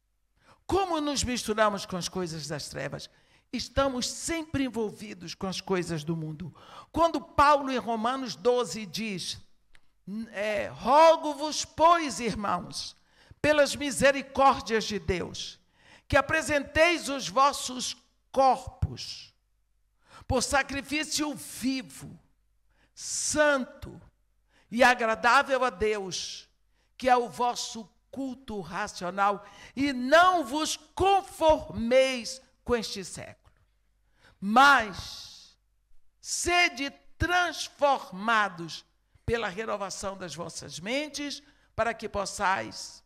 A: Como nos misturamos com as coisas das trevas? estamos sempre envolvidos com as coisas do mundo. Quando Paulo, em Romanos 12, diz: é, Rogo-vos, pois, irmãos, pelas misericórdias de Deus, que apresenteis os vossos corpos por sacrifício vivo, santo e agradável a Deus, que é o vosso culto racional, e não vos conformeis com este século mas sede transformados pela renovação das vossas mentes, para que possais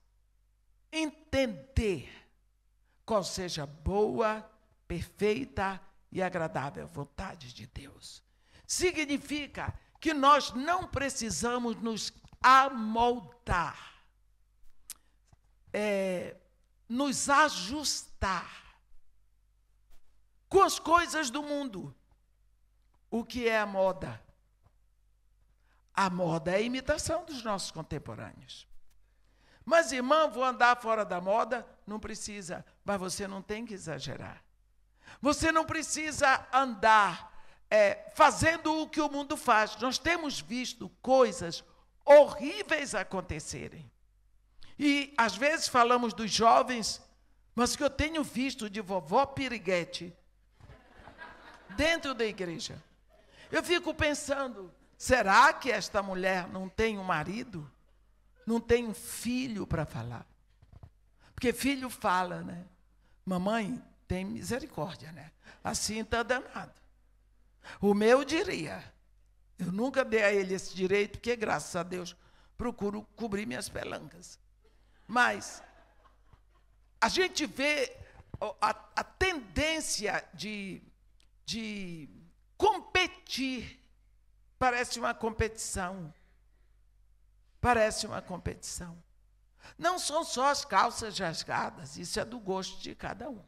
A: entender qual seja a boa, perfeita e agradável vontade de Deus. Significa que nós não precisamos nos amoldar, é, nos ajustar com as coisas do mundo. O que é a moda? A moda é a imitação dos nossos contemporâneos. Mas, irmã, vou andar fora da moda? Não precisa, mas você não tem que exagerar. Você não precisa andar é, fazendo o que o mundo faz. Nós temos visto coisas horríveis acontecerem. E às vezes falamos dos jovens, mas o que eu tenho visto de vovó Piriguete dentro da igreja. Eu fico pensando, será que esta mulher não tem um marido? Não tem um filho para falar? Porque filho fala, né? Mamãe, tem misericórdia, né? Assim está danado. O meu diria, eu nunca dei a ele esse direito, porque, graças a Deus, procuro cobrir minhas pelancas. Mas a gente vê a, a tendência de de competir. Parece uma competição. Parece uma competição. Não são só as calças rasgadas, isso é do gosto de cada um.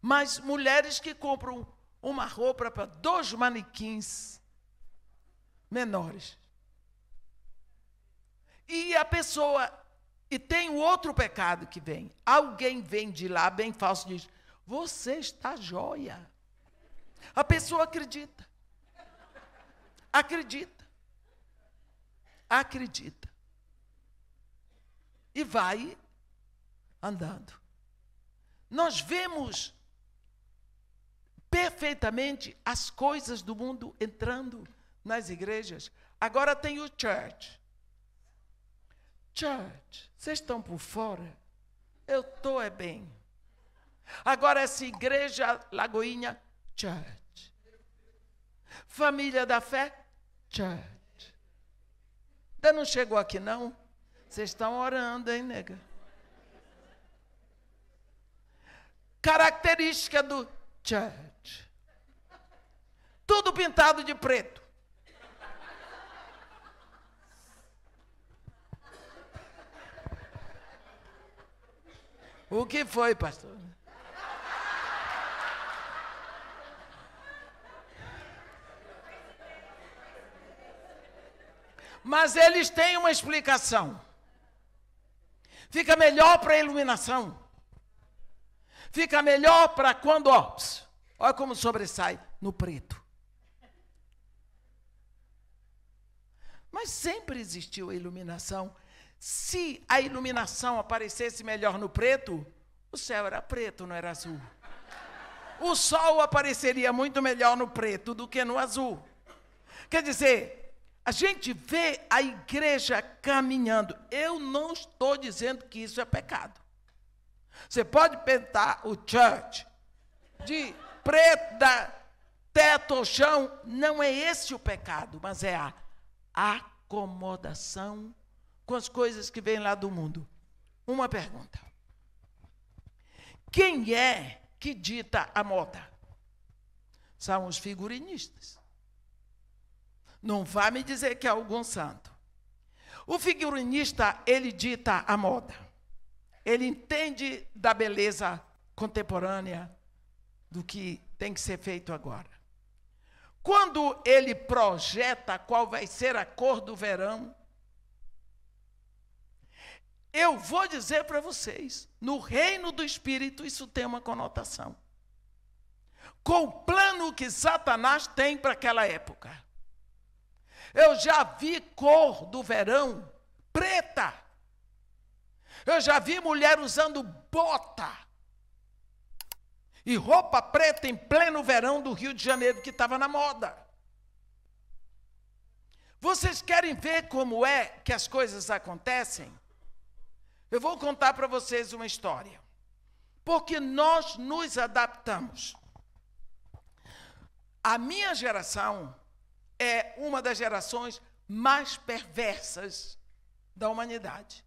A: Mas mulheres que compram uma roupa para dois manequins menores. E a pessoa. E tem o outro pecado que vem. Alguém vem de lá bem falso e diz: Você está joia. A pessoa acredita. Acredita. Acredita. E vai andando. Nós vemos perfeitamente as coisas do mundo entrando nas igrejas. Agora tem o church. Church, vocês estão por fora? Eu estou, é bem. Agora essa igreja Lagoinha church. Família da fé, church. Ainda não chegou aqui, não? Vocês estão orando, hein, nega? Característica do church. Tudo pintado de preto. O que foi, pastor? Mas eles têm uma explicação. Fica melhor para a iluminação. Fica melhor para quando, ó, olha como sobressai no preto. Mas sempre existiu a iluminação. Se a iluminação aparecesse melhor no preto, o céu era preto, não era azul. O sol apareceria muito melhor no preto do que no azul. Quer dizer, a gente vê a igreja caminhando. Eu não estou dizendo que isso é pecado. Você pode pintar o church de preta, teto ou chão. Não é esse o pecado, mas é a acomodação com as coisas que vêm lá do mundo. Uma pergunta: quem é que dita a moda? São os figurinistas. Não vá me dizer que é algum santo. O figurinista, ele dita a moda. Ele entende da beleza contemporânea do que tem que ser feito agora. Quando ele projeta qual vai ser a cor do verão, eu vou dizer para vocês, no reino do espírito isso tem uma conotação. Com o plano que Satanás tem para aquela época. Eu já vi cor do verão preta. Eu já vi mulher usando bota e roupa preta em pleno verão do Rio de Janeiro que estava na moda. Vocês querem ver como é que as coisas acontecem? Eu vou contar para vocês uma história. Porque nós nos adaptamos. A minha geração é uma das gerações mais perversas da humanidade.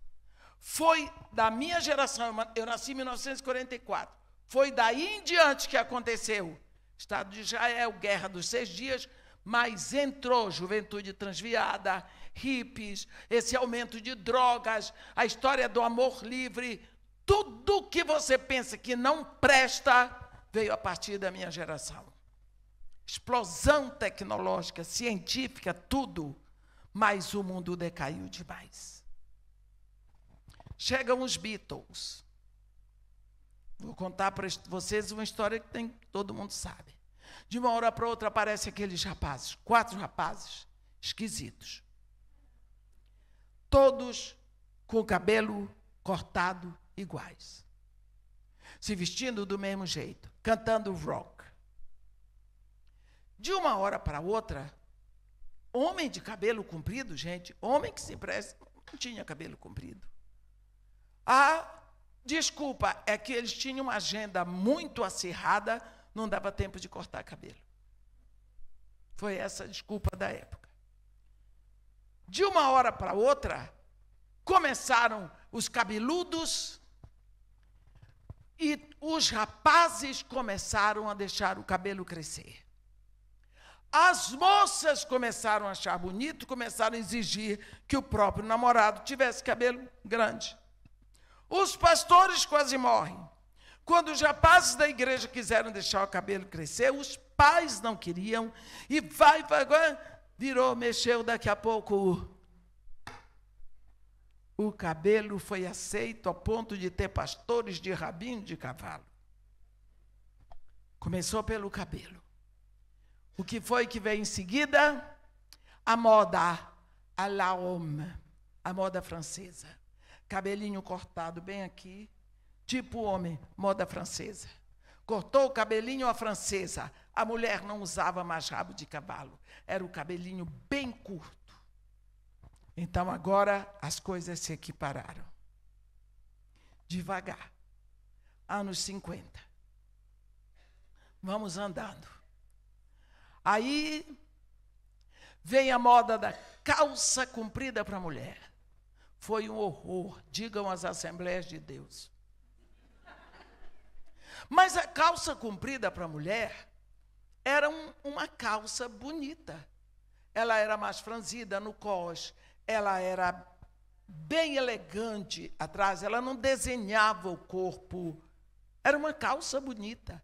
A: Foi da minha geração, eu nasci em 1944, foi daí em diante que aconteceu. Estado de Israel, guerra dos seis dias, mas entrou juventude transviada, hippies, esse aumento de drogas, a história do amor livre, tudo que você pensa que não presta veio a partir da minha geração explosão tecnológica, científica, tudo, mas o mundo decaiu demais. Chegam os Beatles. Vou contar para vocês uma história que tem, todo mundo sabe. De uma hora para outra aparecem aqueles rapazes, quatro rapazes esquisitos. Todos com o cabelo cortado iguais. Se vestindo do mesmo jeito, cantando rock. De uma hora para outra, homem de cabelo comprido, gente, homem que se presta, não tinha cabelo comprido. A desculpa é que eles tinham uma agenda muito acirrada, não dava tempo de cortar cabelo. Foi essa a desculpa da época. De uma hora para outra, começaram os cabeludos e os rapazes começaram a deixar o cabelo crescer. As moças começaram a achar bonito, começaram a exigir que o próprio namorado tivesse cabelo grande. Os pastores quase morrem. Quando os rapazes da igreja quiseram deixar o cabelo crescer, os pais não queriam. E vai, vai, virou, mexeu, daqui a pouco o cabelo foi aceito a ponto de ter pastores de rabinho de cavalo. Começou pelo cabelo. O que foi que veio em seguida? A moda, a la homme, a moda francesa. Cabelinho cortado bem aqui, tipo homem, moda francesa. Cortou o cabelinho à francesa. A mulher não usava mais rabo de cavalo, era o cabelinho bem curto. Então agora as coisas se equipararam. Devagar. Anos 50. Vamos andando. Aí vem a moda da calça comprida para a mulher. Foi um horror, digam as Assembleias de Deus. Mas a calça comprida para a mulher era um, uma calça bonita. Ela era mais franzida no cos, ela era bem elegante atrás, ela não desenhava o corpo. Era uma calça bonita.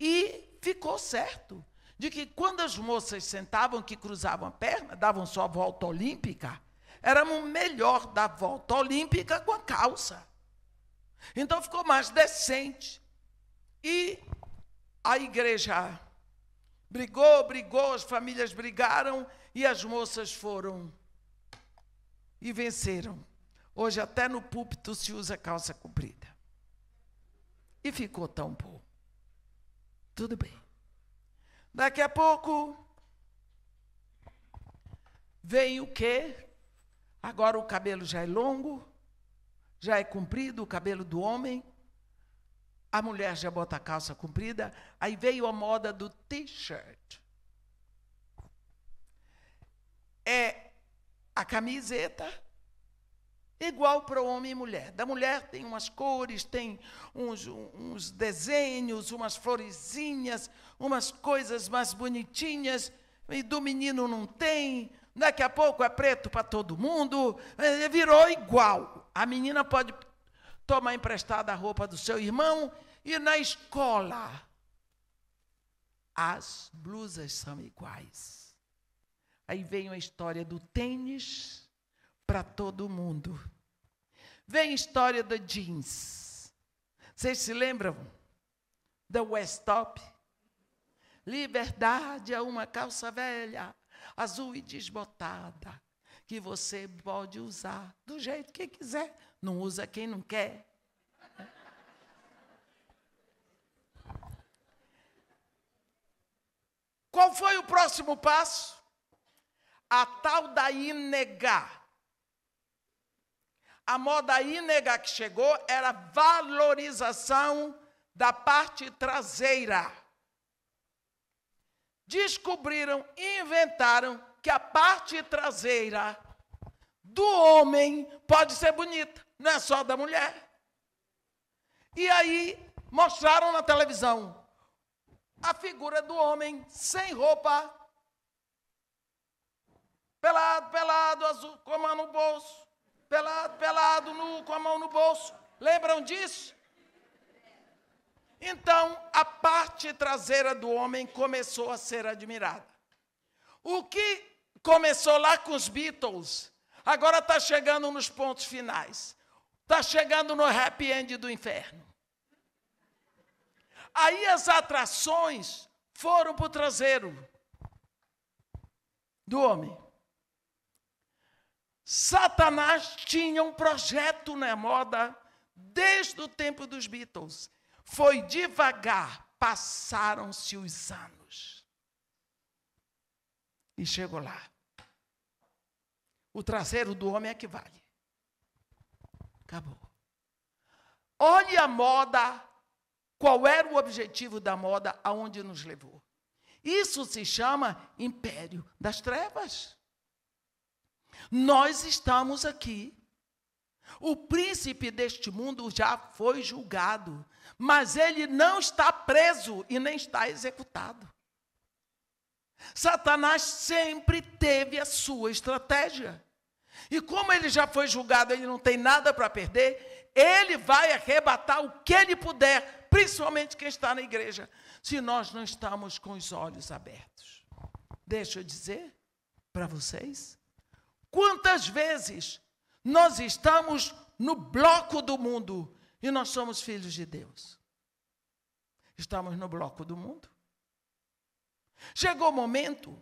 A: E ficou certo de que quando as moças sentavam que cruzavam a perna, davam só a volta olímpica, éramos melhor dar volta olímpica com a calça. Então ficou mais decente. E a igreja brigou, brigou, as famílias brigaram e as moças foram e venceram. Hoje até no púlpito se usa calça comprida. E ficou tão bom. Tudo bem. Daqui a pouco vem o quê? Agora o cabelo já é longo, já é comprido, o cabelo do homem. A mulher já bota a calça comprida. Aí veio a moda do t-shirt. É a camiseta igual para homem e mulher. Da mulher tem umas cores, tem uns, uns desenhos, umas florezinhas, umas coisas mais bonitinhas, e do menino não tem. Daqui a pouco é preto para todo mundo, é, virou igual. A menina pode tomar emprestada a roupa do seu irmão e na escola as blusas são iguais. Aí vem a história do tênis para todo mundo. Vem a história da jeans. Vocês se lembram? The West Top? Liberdade é uma calça velha, azul e desbotada, que você pode usar do jeito que quiser. Não usa quem não quer. Qual foi o próximo passo? A tal da inegar a moda ínega que chegou era valorização da parte traseira. Descobriram e inventaram que a parte traseira do homem pode ser bonita, não é só da mulher. E aí mostraram na televisão a figura do homem sem roupa, pelado, pelado, azul, com a mão no bolso pelado, pelado, nu, com a mão no bolso. Lembram disso? Então, a parte traseira do homem começou a ser admirada. O que começou lá com os Beatles, agora está chegando nos pontos finais. Está chegando no happy end do inferno. Aí as atrações foram para o traseiro do homem. Satanás tinha um projeto na moda desde o tempo dos Beatles. Foi devagar, passaram-se os anos. E chegou lá. O traseiro do homem é que vale. Acabou. Olhe a moda, qual era o objetivo da moda, aonde nos levou. Isso se chama império das trevas. Nós estamos aqui. O príncipe deste mundo já foi julgado, mas ele não está preso e nem está executado. Satanás sempre teve a sua estratégia. E como ele já foi julgado, ele não tem nada para perder, ele vai arrebatar o que ele puder, principalmente quem está na igreja, se nós não estamos com os olhos abertos. Deixa eu dizer para vocês, Quantas vezes nós estamos no bloco do mundo e nós somos filhos de Deus? Estamos no bloco do mundo. Chegou o momento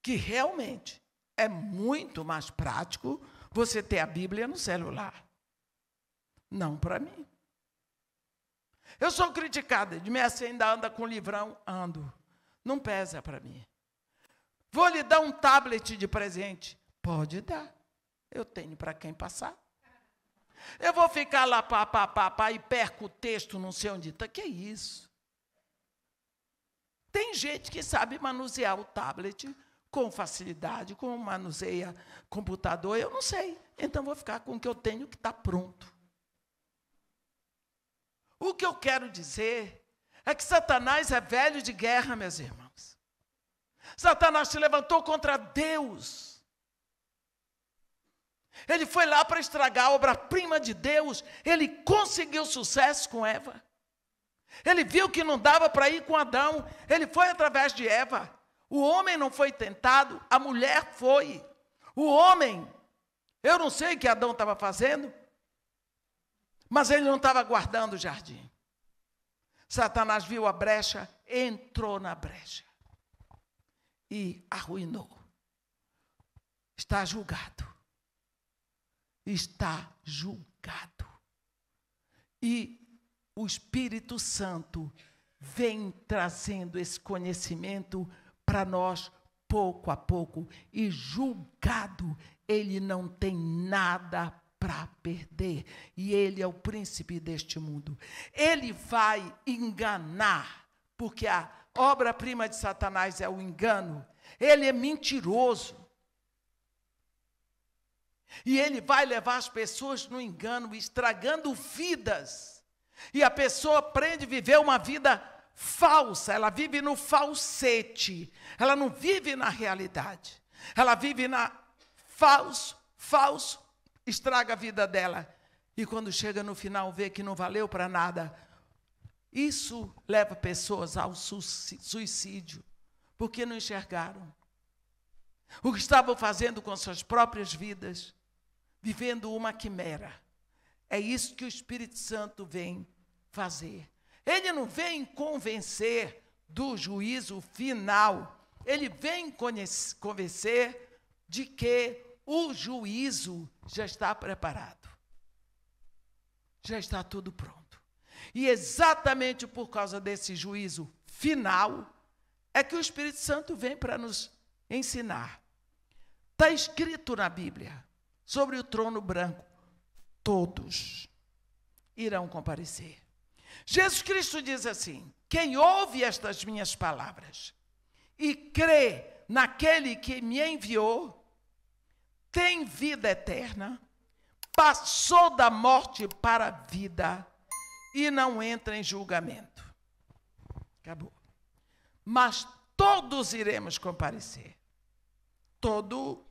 A: que realmente é muito mais prático você ter a Bíblia no celular. Não para mim. Eu sou criticada, de me assim, ainda anda com livrão, ando. Não pesa para mim. Vou lhe dar um tablet de presente. Pode dar. Eu tenho para quem passar. Eu vou ficar lá, pá, pá, pá, pá, e perco o texto, não sei onde está. Que isso? Tem gente que sabe manusear o tablet com facilidade, como manuseia computador, eu não sei. Então vou ficar com o que eu tenho que está pronto. O que eu quero dizer é que Satanás é velho de guerra, meus irmãos. Satanás se levantou contra Deus. Ele foi lá para estragar a obra-prima de Deus. Ele conseguiu sucesso com Eva. Ele viu que não dava para ir com Adão. Ele foi através de Eva. O homem não foi tentado, a mulher foi. O homem, eu não sei o que Adão estava fazendo, mas ele não estava guardando o jardim. Satanás viu a brecha, entrou na brecha e arruinou. Está julgado. Está julgado. E o Espírito Santo vem trazendo esse conhecimento para nós pouco a pouco e julgado, ele não tem nada para perder. E ele é o príncipe deste mundo. Ele vai enganar, porque a obra-prima de Satanás é o engano. Ele é mentiroso. E ele vai levar as pessoas no engano, estragando vidas. E a pessoa aprende a viver uma vida falsa, ela vive no falsete, ela não vive na realidade. Ela vive na falso, falso, estraga a vida dela. E quando chega no final, vê que não valeu para nada, isso leva pessoas ao suicídio, porque não enxergaram o que estavam fazendo com suas próprias vidas, vivendo uma quimera. É isso que o Espírito Santo vem fazer. Ele não vem convencer do juízo final, ele vem convencer de que o juízo já está preparado, já está tudo pronto. E exatamente por causa desse juízo final é que o Espírito Santo vem para nos ensinar. Está escrito na Bíblia, sobre o trono branco, todos irão comparecer. Jesus Cristo diz assim: Quem ouve estas minhas palavras e crê naquele que me enviou, tem vida eterna, passou da morte para a vida e não entra em julgamento. Acabou. Mas todos iremos comparecer. Todo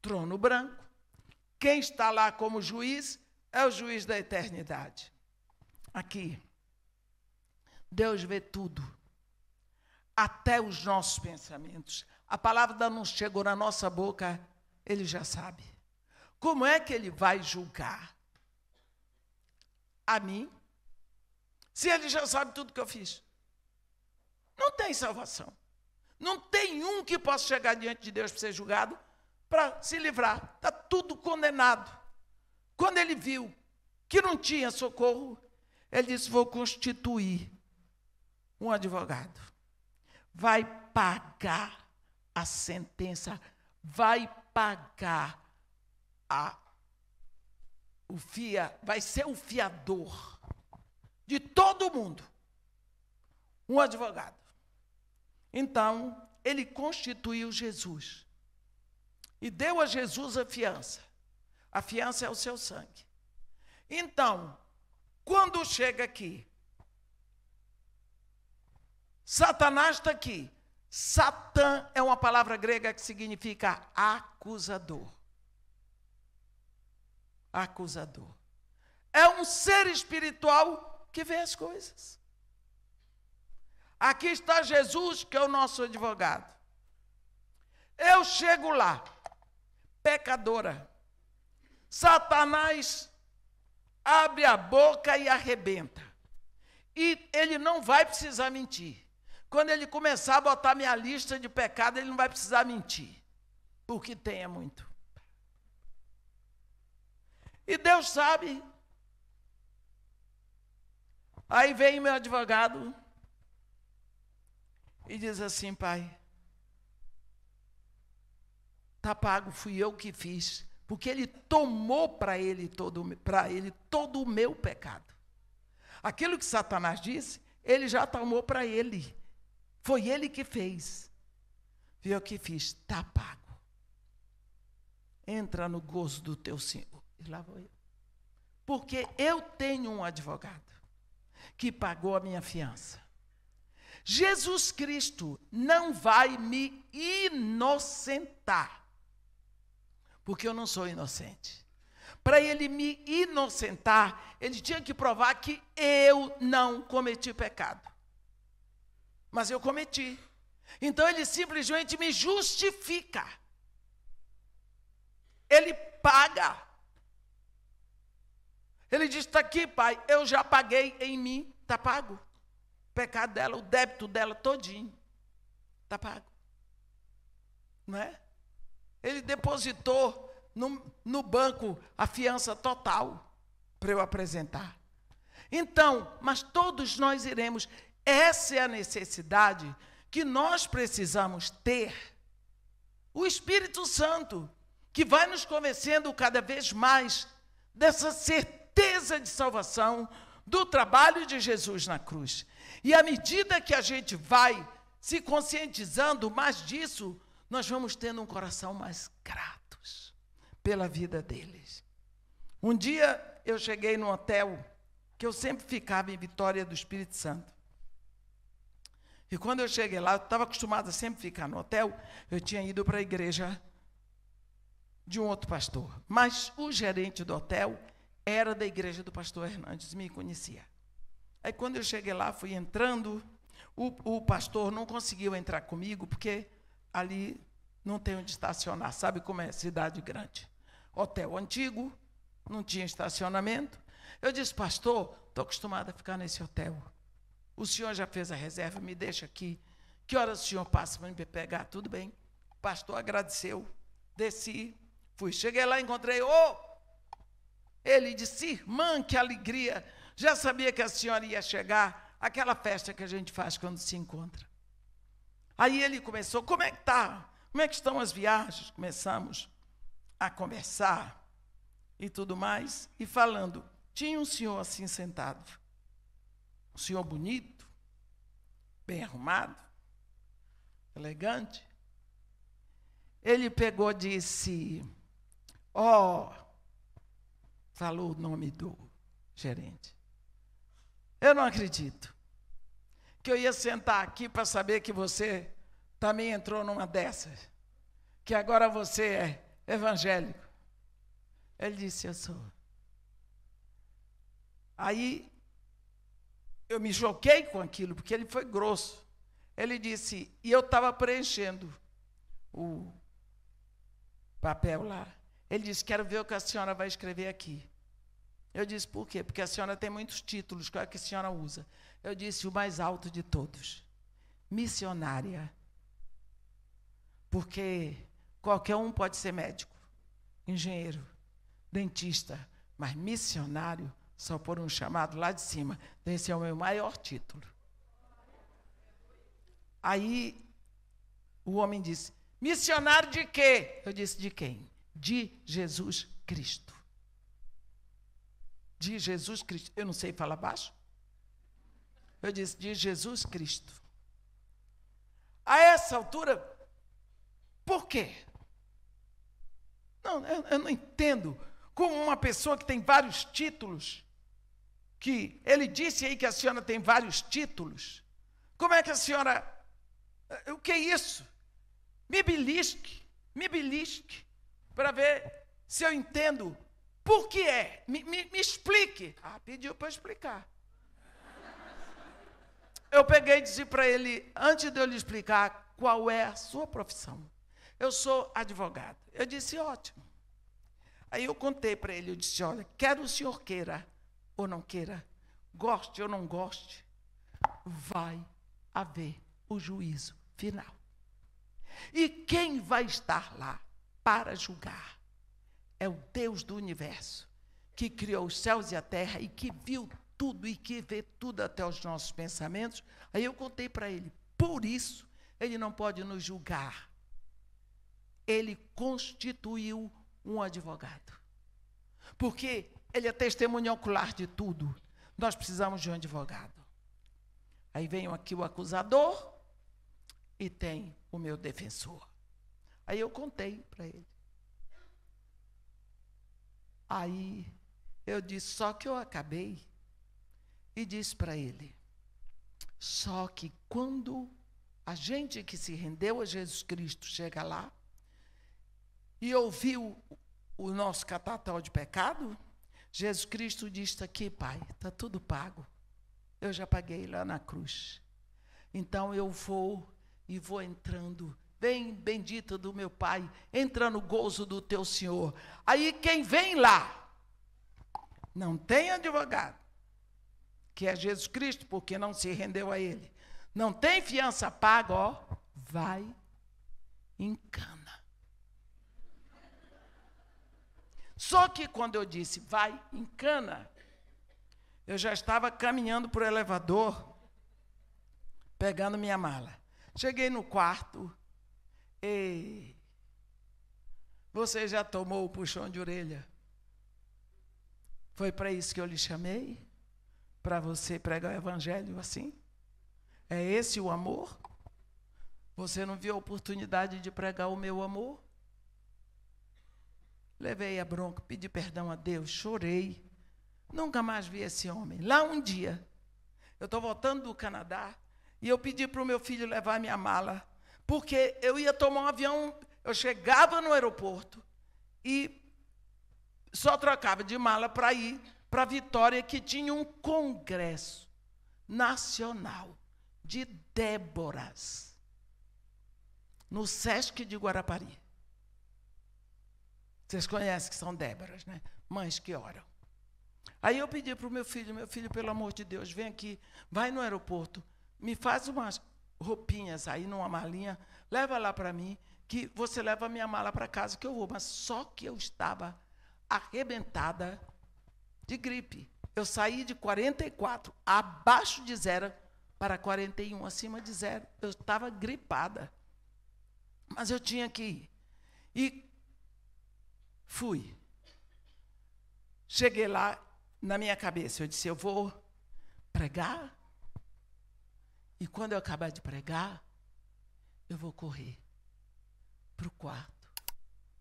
A: trono branco. Quem está lá como juiz é o juiz da eternidade. Aqui. Deus vê tudo. Até os nossos pensamentos. A palavra não chegou na nossa boca, ele já sabe. Como é que ele vai julgar? A mim se ele já sabe tudo que eu fiz? Não tem salvação. Não tem um que possa chegar diante de Deus para ser julgado, para se livrar. Está tudo condenado. Quando ele viu que não tinha socorro, ele disse: Vou constituir um advogado. Vai pagar a sentença, vai pagar a, o fia, vai ser o fiador de todo mundo um advogado. Então, ele constituiu Jesus e deu a Jesus a fiança. A fiança é o seu sangue. Então, quando chega aqui, Satanás está aqui. Satã é uma palavra grega que significa acusador. Acusador. É um ser espiritual que vê as coisas. Aqui está Jesus, que é o nosso advogado. Eu chego lá, pecadora. Satanás abre a boca e arrebenta. E ele não vai precisar mentir. Quando ele começar a botar minha lista de pecado, ele não vai precisar mentir. Porque tem é muito. E Deus sabe Aí vem meu advogado e diz assim, pai, tá pago, fui eu que fiz, porque ele tomou para ele todo para ele todo o meu pecado. Aquilo que Satanás disse, ele já tomou para ele. Foi ele que fez. Fui eu que fiz, tá pago. Entra no gozo do teu Senhor. E lá vou eu. Porque eu tenho um advogado que pagou a minha fiança. Jesus Cristo não vai me inocentar, porque eu não sou inocente. Para ele me inocentar, ele tinha que provar que eu não cometi pecado. Mas eu cometi. Então ele simplesmente me justifica. Ele paga ele diz: está aqui, pai, eu já paguei em mim, está pago. O pecado dela, o débito dela todinho, está pago. Não é? Ele depositou no, no banco a fiança total para eu apresentar. Então, mas todos nós iremos. Essa é a necessidade que nós precisamos ter. O Espírito Santo, que vai nos convencendo cada vez mais dessa certeza certeza de salvação do trabalho de Jesus na cruz. E à medida que a gente vai se conscientizando mais disso, nós vamos tendo um coração mais gratos pela vida deles. Um dia eu cheguei num hotel que eu sempre ficava em Vitória do Espírito Santo. E quando eu cheguei lá, eu estava acostumada a sempre ficar no hotel, eu tinha ido para a igreja de um outro pastor. Mas o gerente do hotel era da igreja do pastor Hernandes, me conhecia. Aí quando eu cheguei lá, fui entrando, o, o pastor não conseguiu entrar comigo, porque ali não tem onde estacionar, sabe como é cidade grande. Hotel antigo, não tinha estacionamento. Eu disse, pastor, estou acostumada a ficar nesse hotel. O senhor já fez a reserva, me deixa aqui. Que horas o senhor passa para me pegar? Tudo bem. O pastor agradeceu. Desci, fui. Cheguei lá, encontrei, ô, oh, ele disse: Irmã, que alegria! Já sabia que a senhora ia chegar, aquela festa que a gente faz quando se encontra. Aí ele começou: Como é que tá? Como é que estão as viagens? Começamos a conversar e tudo mais, e falando. Tinha um senhor assim sentado, um senhor bonito, bem arrumado, elegante. Ele pegou e disse: Ó, oh, falou o nome do gerente. Eu não acredito que eu ia sentar aqui para saber que você também entrou numa dessas, que agora você é evangélico. Ele disse: Eu sou. Aí eu me choquei com aquilo, porque ele foi grosso. Ele disse: E eu estava preenchendo o papel lá. Ele disse: Quero ver o que a senhora vai escrever aqui. Eu disse: Por quê? Porque a senhora tem muitos títulos, qual é que a senhora usa? Eu disse: O mais alto de todos missionária. Porque qualquer um pode ser médico, engenheiro, dentista, mas missionário, só por um chamado lá de cima. Então, esse é o meu maior título. Aí o homem disse: Missionário de quê? Eu disse: De quem? de Jesus Cristo. De Jesus Cristo. Eu não sei falar baixo. Eu disse, de Jesus Cristo. A essa altura, por quê? Não, eu, eu não entendo como uma pessoa que tem vários títulos, que ele disse aí que a senhora tem vários títulos. Como é que a senhora. Eh, o que é isso? Me belisque, me belisque para ver se eu entendo por que é. Me, me, me explique. Ah, pediu para explicar. Eu peguei e disse para ele, antes de eu lhe explicar qual é a sua profissão, eu sou advogado. Eu disse, ótimo. Aí eu contei para ele, eu disse, olha, quer o senhor queira ou não queira, goste ou não goste, vai haver o juízo final. E quem vai estar lá para julgar. É o Deus do universo que criou os céus e a terra e que viu tudo e que vê tudo até os nossos pensamentos. Aí eu contei para ele, por isso ele não pode nos julgar. Ele constituiu um advogado. Porque ele é testemunho ocular de tudo. Nós precisamos de um advogado. Aí vem aqui o acusador e tem o meu defensor. Aí eu contei para ele. Aí eu disse, só que eu acabei. E disse para ele, só que quando a gente que se rendeu a Jesus Cristo chega lá e ouviu o nosso catatal de pecado, Jesus Cristo diz: aqui, Pai, está tudo pago. Eu já paguei lá na cruz. Então eu vou e vou entrando Vem, bendita do meu Pai, entra no gozo do teu Senhor. Aí quem vem lá, não tem advogado, que é Jesus Cristo, porque não se rendeu a Ele. Não tem fiança paga, ó, vai em cana. Só que quando eu disse vai em cana, eu já estava caminhando para o elevador, pegando minha mala. Cheguei no quarto, Ei, você já tomou o puxão de orelha? Foi para isso que eu lhe chamei? Para você pregar o evangelho assim? É esse o amor? Você não viu a oportunidade de pregar o meu amor? Levei a bronca, pedi perdão a Deus, chorei. Nunca mais vi esse homem. Lá um dia, eu estou voltando do Canadá e eu pedi para o meu filho levar minha mala porque eu ia tomar um avião, eu chegava no aeroporto e só trocava de mala para ir para Vitória, que tinha um congresso nacional de Déboras no Sesc de Guarapari. Vocês conhecem que são Déboras, né? Mães que oram. Aí eu pedi para o meu filho, meu filho, pelo amor de Deus, vem aqui, vai no aeroporto, me faz uma roupinhas aí numa malinha, leva lá para mim, que você leva a minha mala para casa que eu vou. Mas só que eu estava arrebentada de gripe. Eu saí de 44, abaixo de zero, para 41, acima de zero. Eu estava gripada. Mas eu tinha que ir. E fui. Cheguei lá, na minha cabeça, eu disse: eu vou pregar e quando eu acabar de pregar, eu vou correr para o quarto.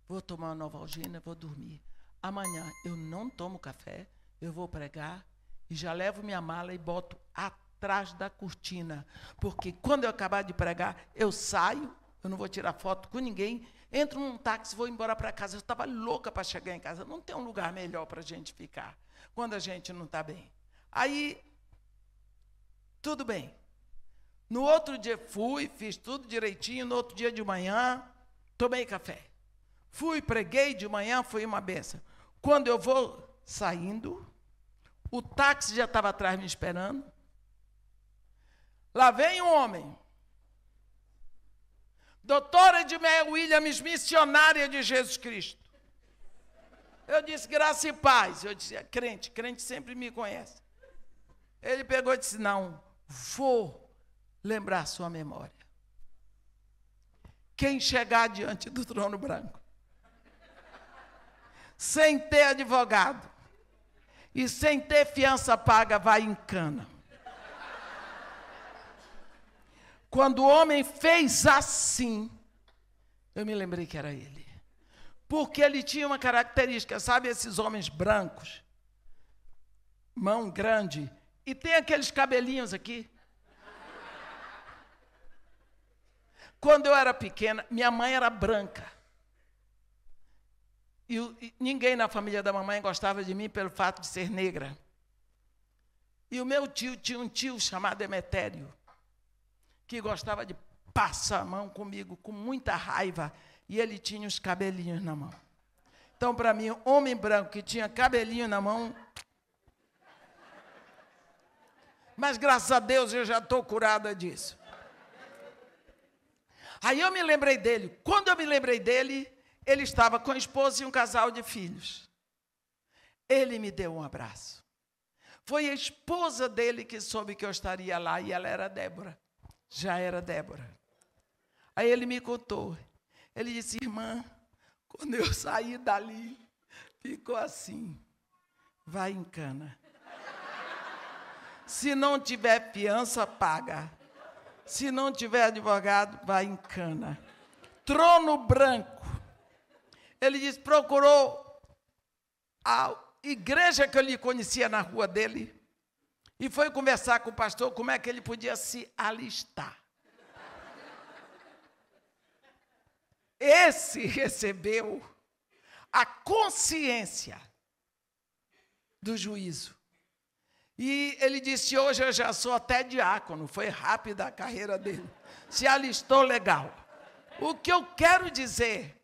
A: Vou tomar uma nova algina, vou dormir. Amanhã eu não tomo café, eu vou pregar e já levo minha mala e boto atrás da cortina. Porque quando eu acabar de pregar, eu saio, eu não vou tirar foto com ninguém, entro num táxi, vou embora para casa. Eu estava louca para chegar em casa. Não tem um lugar melhor para a gente ficar quando a gente não está bem. Aí, tudo bem. No outro dia fui, fiz tudo direitinho. No outro dia de manhã, tomei café. Fui, preguei de manhã, foi uma benção. Quando eu vou saindo, o táxi já estava atrás me esperando. Lá vem um homem. Doutora de Williams, missionária de Jesus Cristo. Eu disse, graça e paz. Eu disse, é crente, crente sempre me conhece. Ele pegou e disse, não, vou lembrar sua memória. Quem chegar diante do trono branco, sem ter advogado e sem ter fiança paga, vai em cana. Quando o homem fez assim, eu me lembrei que era ele. Porque ele tinha uma característica, sabe, esses homens brancos, mão grande, e tem aqueles cabelinhos aqui. Quando eu era pequena, minha mãe era branca. E, e ninguém na família da mamãe gostava de mim pelo fato de ser negra. E o meu tio tinha um tio chamado Emetério, que gostava de passar a mão comigo com muita raiva, e ele tinha os cabelinhos na mão. Então, para mim, homem branco que tinha cabelinho na mão. Mas graças a Deus eu já estou curada disso. Aí eu me lembrei dele. Quando eu me lembrei dele, ele estava com a esposa e um casal de filhos. Ele me deu um abraço. Foi a esposa dele que soube que eu estaria lá e ela era Débora. Já era Débora. Aí ele me contou. Ele disse: Irmã, quando eu saí dali, ficou assim. Vai em cana. Se não tiver fiança, paga. Se não tiver advogado, vai em cana. Trono branco. Ele diz: procurou a igreja que eu lhe conhecia na rua dele e foi conversar com o pastor como é que ele podia se alistar. Esse recebeu a consciência do juízo. E ele disse: Hoje eu já sou até diácono. Foi rápida a carreira dele. Se alistou legal. O que eu quero dizer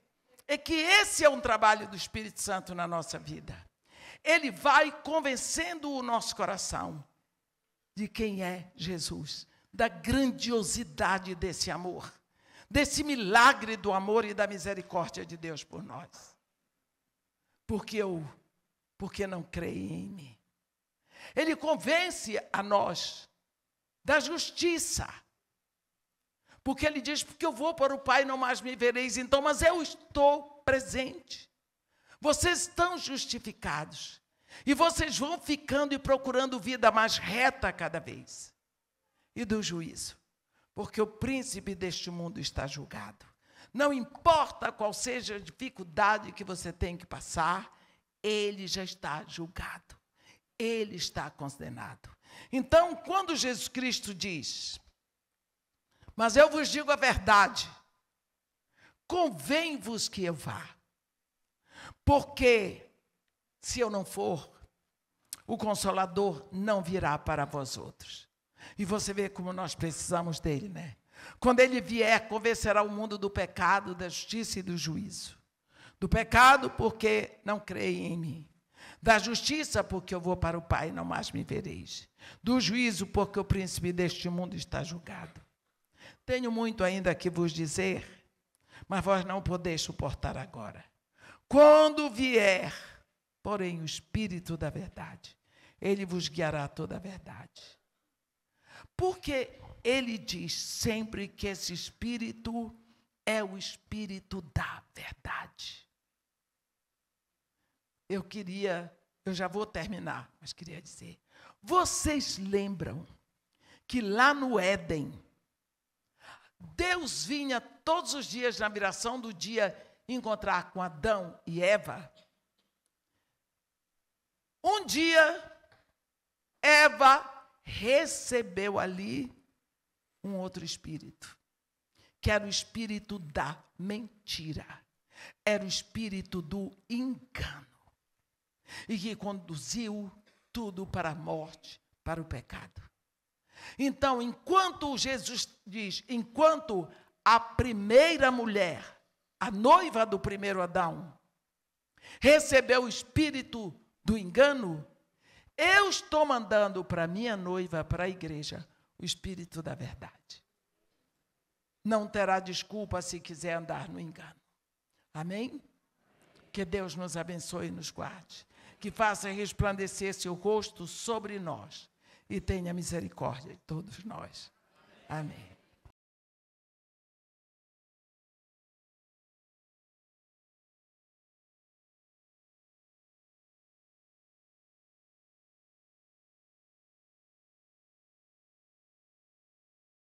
A: é que esse é um trabalho do Espírito Santo na nossa vida. Ele vai convencendo o nosso coração de quem é Jesus, da grandiosidade desse amor, desse milagre do amor e da misericórdia de Deus por nós. Porque eu, porque não creio em mim ele convence a nós da justiça. Porque ele diz: Porque eu vou para o Pai, não mais me vereis então, mas eu estou presente. Vocês estão justificados. E vocês vão ficando e procurando vida mais reta cada vez. E do juízo. Porque o príncipe deste mundo está julgado. Não importa qual seja a dificuldade que você tem que passar, ele já está julgado ele está condenado. Então, quando Jesus Cristo diz: Mas eu vos digo a verdade, convém-vos que eu vá, porque se eu não for, o Consolador não virá para vós outros. E você vê como nós precisamos dele, né? Quando ele vier, convencerá o mundo do pecado, da justiça e do juízo. Do pecado, porque não creem em mim. Da justiça, porque eu vou para o Pai, não mais me vereis. Do juízo, porque o príncipe deste mundo está julgado. Tenho muito ainda que vos dizer, mas vós não podeis suportar agora. Quando vier, porém, o Espírito da Verdade, ele vos guiará toda a verdade. Porque ele diz sempre que esse Espírito é o Espírito da Verdade eu queria, eu já vou terminar, mas queria dizer. Vocês lembram que lá no Éden, Deus vinha todos os dias na viração do dia encontrar com Adão e Eva? Um dia, Eva recebeu ali um outro espírito, que era o espírito da mentira, era o espírito do engano e que conduziu tudo para a morte, para o pecado. Então, enquanto Jesus diz, enquanto a primeira mulher, a noiva do primeiro Adão, recebeu o espírito do engano, eu estou mandando para minha noiva, para a igreja, o espírito da verdade. Não terá desculpa se quiser andar no engano. Amém? Que Deus nos abençoe e nos guarde que faça resplandecer seu rosto sobre nós e tenha misericórdia de todos nós. Amém.